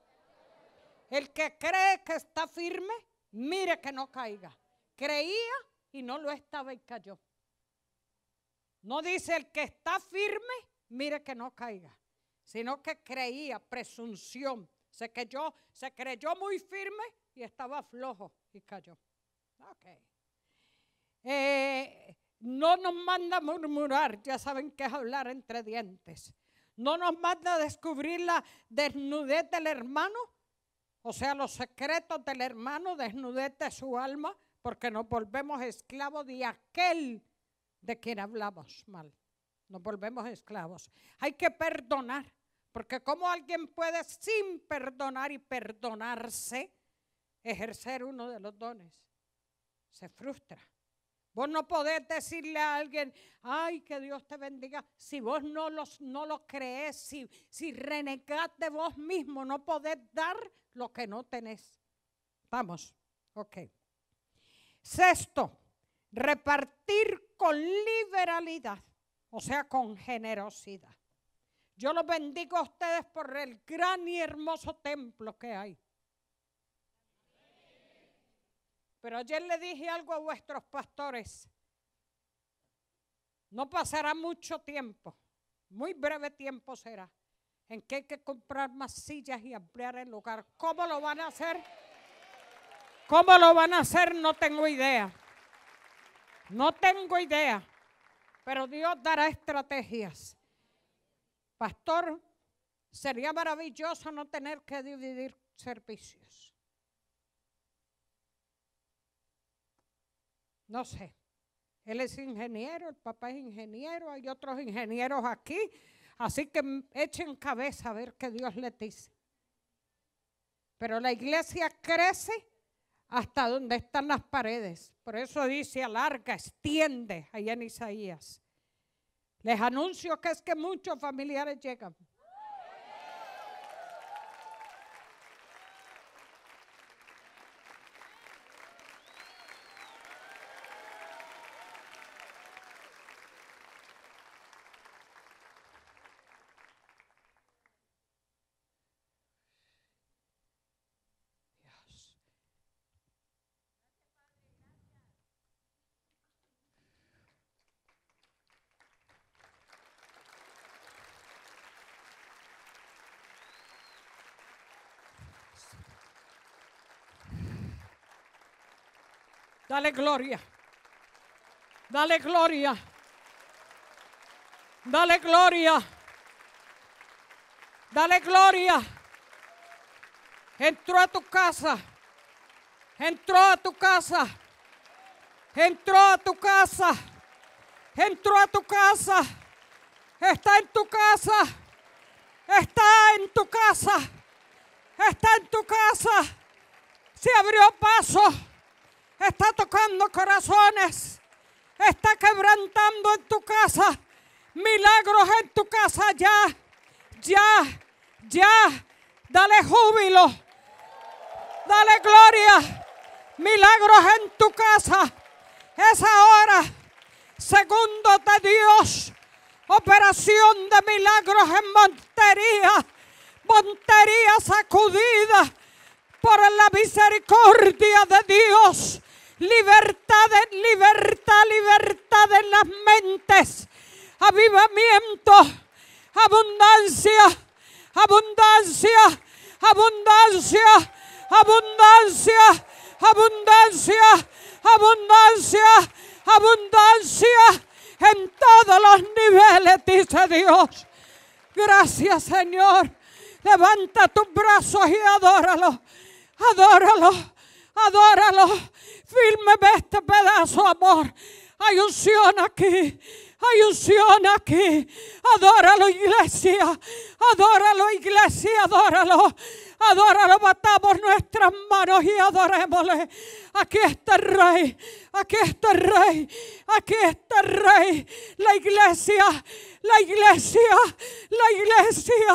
El que cree que está firme, mire que no caiga. Creía y no lo estaba y cayó. No dice el que está firme mire que no caiga, sino que creía, presunción, se creyó, se creyó muy firme y estaba flojo y cayó. Ok. Eh, no nos manda murmurar, ya saben que es hablar entre dientes. No nos manda descubrir la desnudez del hermano, o sea, los secretos del hermano, desnudez de su alma, porque nos volvemos esclavos de aquel de quien hablamos mal nos volvemos esclavos. Hay que perdonar, porque ¿cómo alguien puede sin perdonar y perdonarse ejercer uno de los dones? Se frustra. Vos no podés decirle a alguien, ay, que Dios te bendiga. Si vos no, los, no lo crees, si, si renegás de vos mismo, no podés dar lo que no tenés. Vamos, ok. Sexto, repartir con liberalidad o sea, con generosidad. Yo los bendigo a ustedes por el gran y hermoso templo que hay. Pero ayer le dije algo a vuestros pastores. No pasará mucho tiempo, muy breve tiempo será, en que hay que comprar más sillas y ampliar el lugar. ¿Cómo lo van a hacer? ¿Cómo lo van a hacer? No tengo idea. No tengo idea. Pero Dios dará estrategias. Pastor, sería maravilloso no tener que dividir servicios. No sé. Él es ingeniero, el papá es ingeniero, hay otros ingenieros aquí. Así que echen cabeza a ver qué Dios les dice. Pero la iglesia crece hasta donde están las paredes. Por eso dice, alarga, extiende, ahí en Isaías. Les anuncio que es que muchos familiares llegan. Dale gloria. Dale gloria. Dale gloria. Dale gloria. Entró a tu casa. Entró a tu casa. Entró a tu casa. Entró a tu casa. Está en tu casa. Está en tu casa. Está en tu casa. Se abrió paso está tocando corazones, está quebrantando en tu casa, milagros en tu casa ya, ya, ya. Dale júbilo, dale gloria, milagros en tu casa. Es ahora, segundo de Dios, operación de milagros en Montería, Montería sacudida por la misericordia de Dios Libertad, libertad, libertad en las mentes. Avivamiento, abundancia, abundancia, abundancia, abundancia, abundancia, abundancia, abundancia en todos los niveles, dice Dios. Gracias, Señor. Levanta tus brazos y adóralo. Adóralo. Adóralo. Fírmeme este pedazo, amor. Hay unción aquí. Hay unción aquí. Adóralo, iglesia. Adóralo, iglesia. Adóralo adóralo, batamos nuestras manos y adorémosle. Aquí está el Rey, aquí está el Rey, aquí está Rey. La iglesia, la iglesia, la iglesia,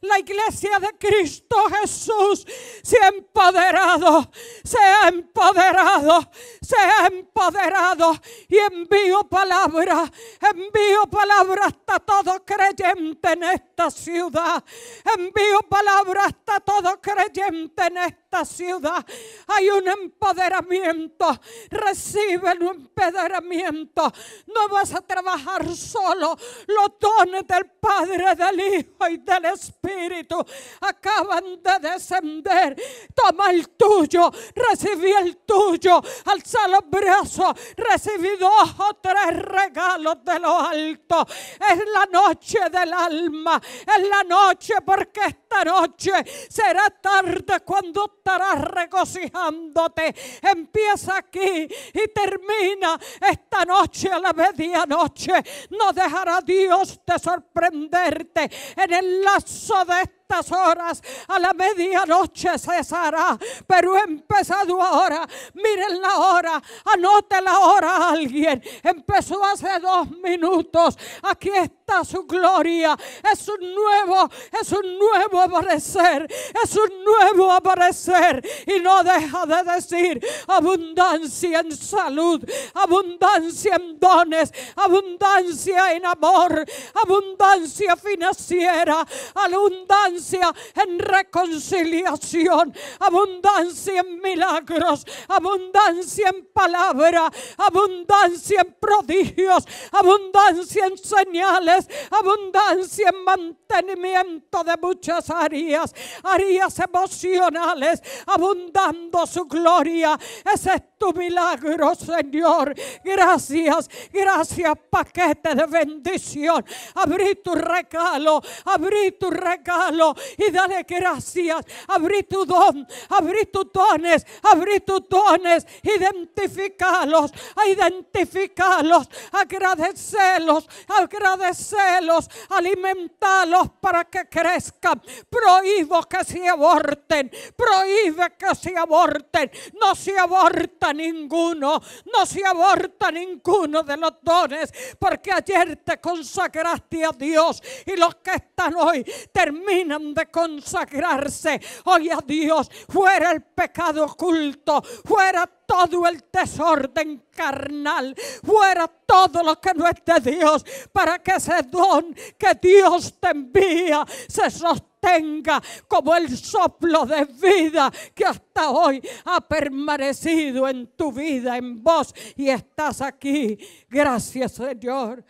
la iglesia de Cristo Jesús se ha empoderado, se ha empoderado, se ha empoderado. Y envío palabra, envío palabra hasta todo creyente en esta ciudad. Envío palabra hasta todo todo creyente en ciudad hay un empoderamiento. Recibe el empoderamiento. No vas a trabajar solo. Los dones del Padre, del Hijo y del Espíritu acaban de descender. Toma el tuyo. Recibí el tuyo. Alza los brazos. Recibí dos o tres regalos de lo alto. Es la noche del alma. Es la noche porque esta noche será tarde cuando estarás regocijándote. Empieza aquí y termina esta noche a la medianoche. No dejará Dios de sorprenderte en el lazo de este horas, a la medianoche cesará, pero he empezado ahora, miren la hora, anote la hora a alguien, empezó hace dos minutos, aquí está su gloria, es un nuevo, es un nuevo aparecer, es un nuevo aparecer y no deja de decir abundancia en salud, abundancia en dones, abundancia en amor, abundancia financiera, abundancia en reconciliación, abundancia en milagros, abundancia en palabra, abundancia en prodigios, abundancia en señales, abundancia en mantenimiento de muchas áreas, áreas emocionales, abundando su gloria. Es tu milagro, Señor. Gracias, gracias, paquete de bendición. Abrí tu regalo, abrí tu regalo y dale gracias. Abrí tu don, abrí tus dones, abrí tus dones. Identificalos, identificalos, agradecelos, agradecelos, alimentalos para que crezcan. Prohíbo que se aborten, prohíbe que se aborten, no se aborten ninguno, no se aborta ninguno de los dones, porque ayer te consagraste a Dios y los que están hoy terminan de consagrarse hoy a Dios, fuera el pecado oculto, fuera todo el desorden carnal, fuera todo lo que no es de Dios, para que ese don que Dios te envía se sostenga tenga como el soplo de vida que hasta hoy ha permanecido en tu vida, en vos, y estás aquí. Gracias, Señor.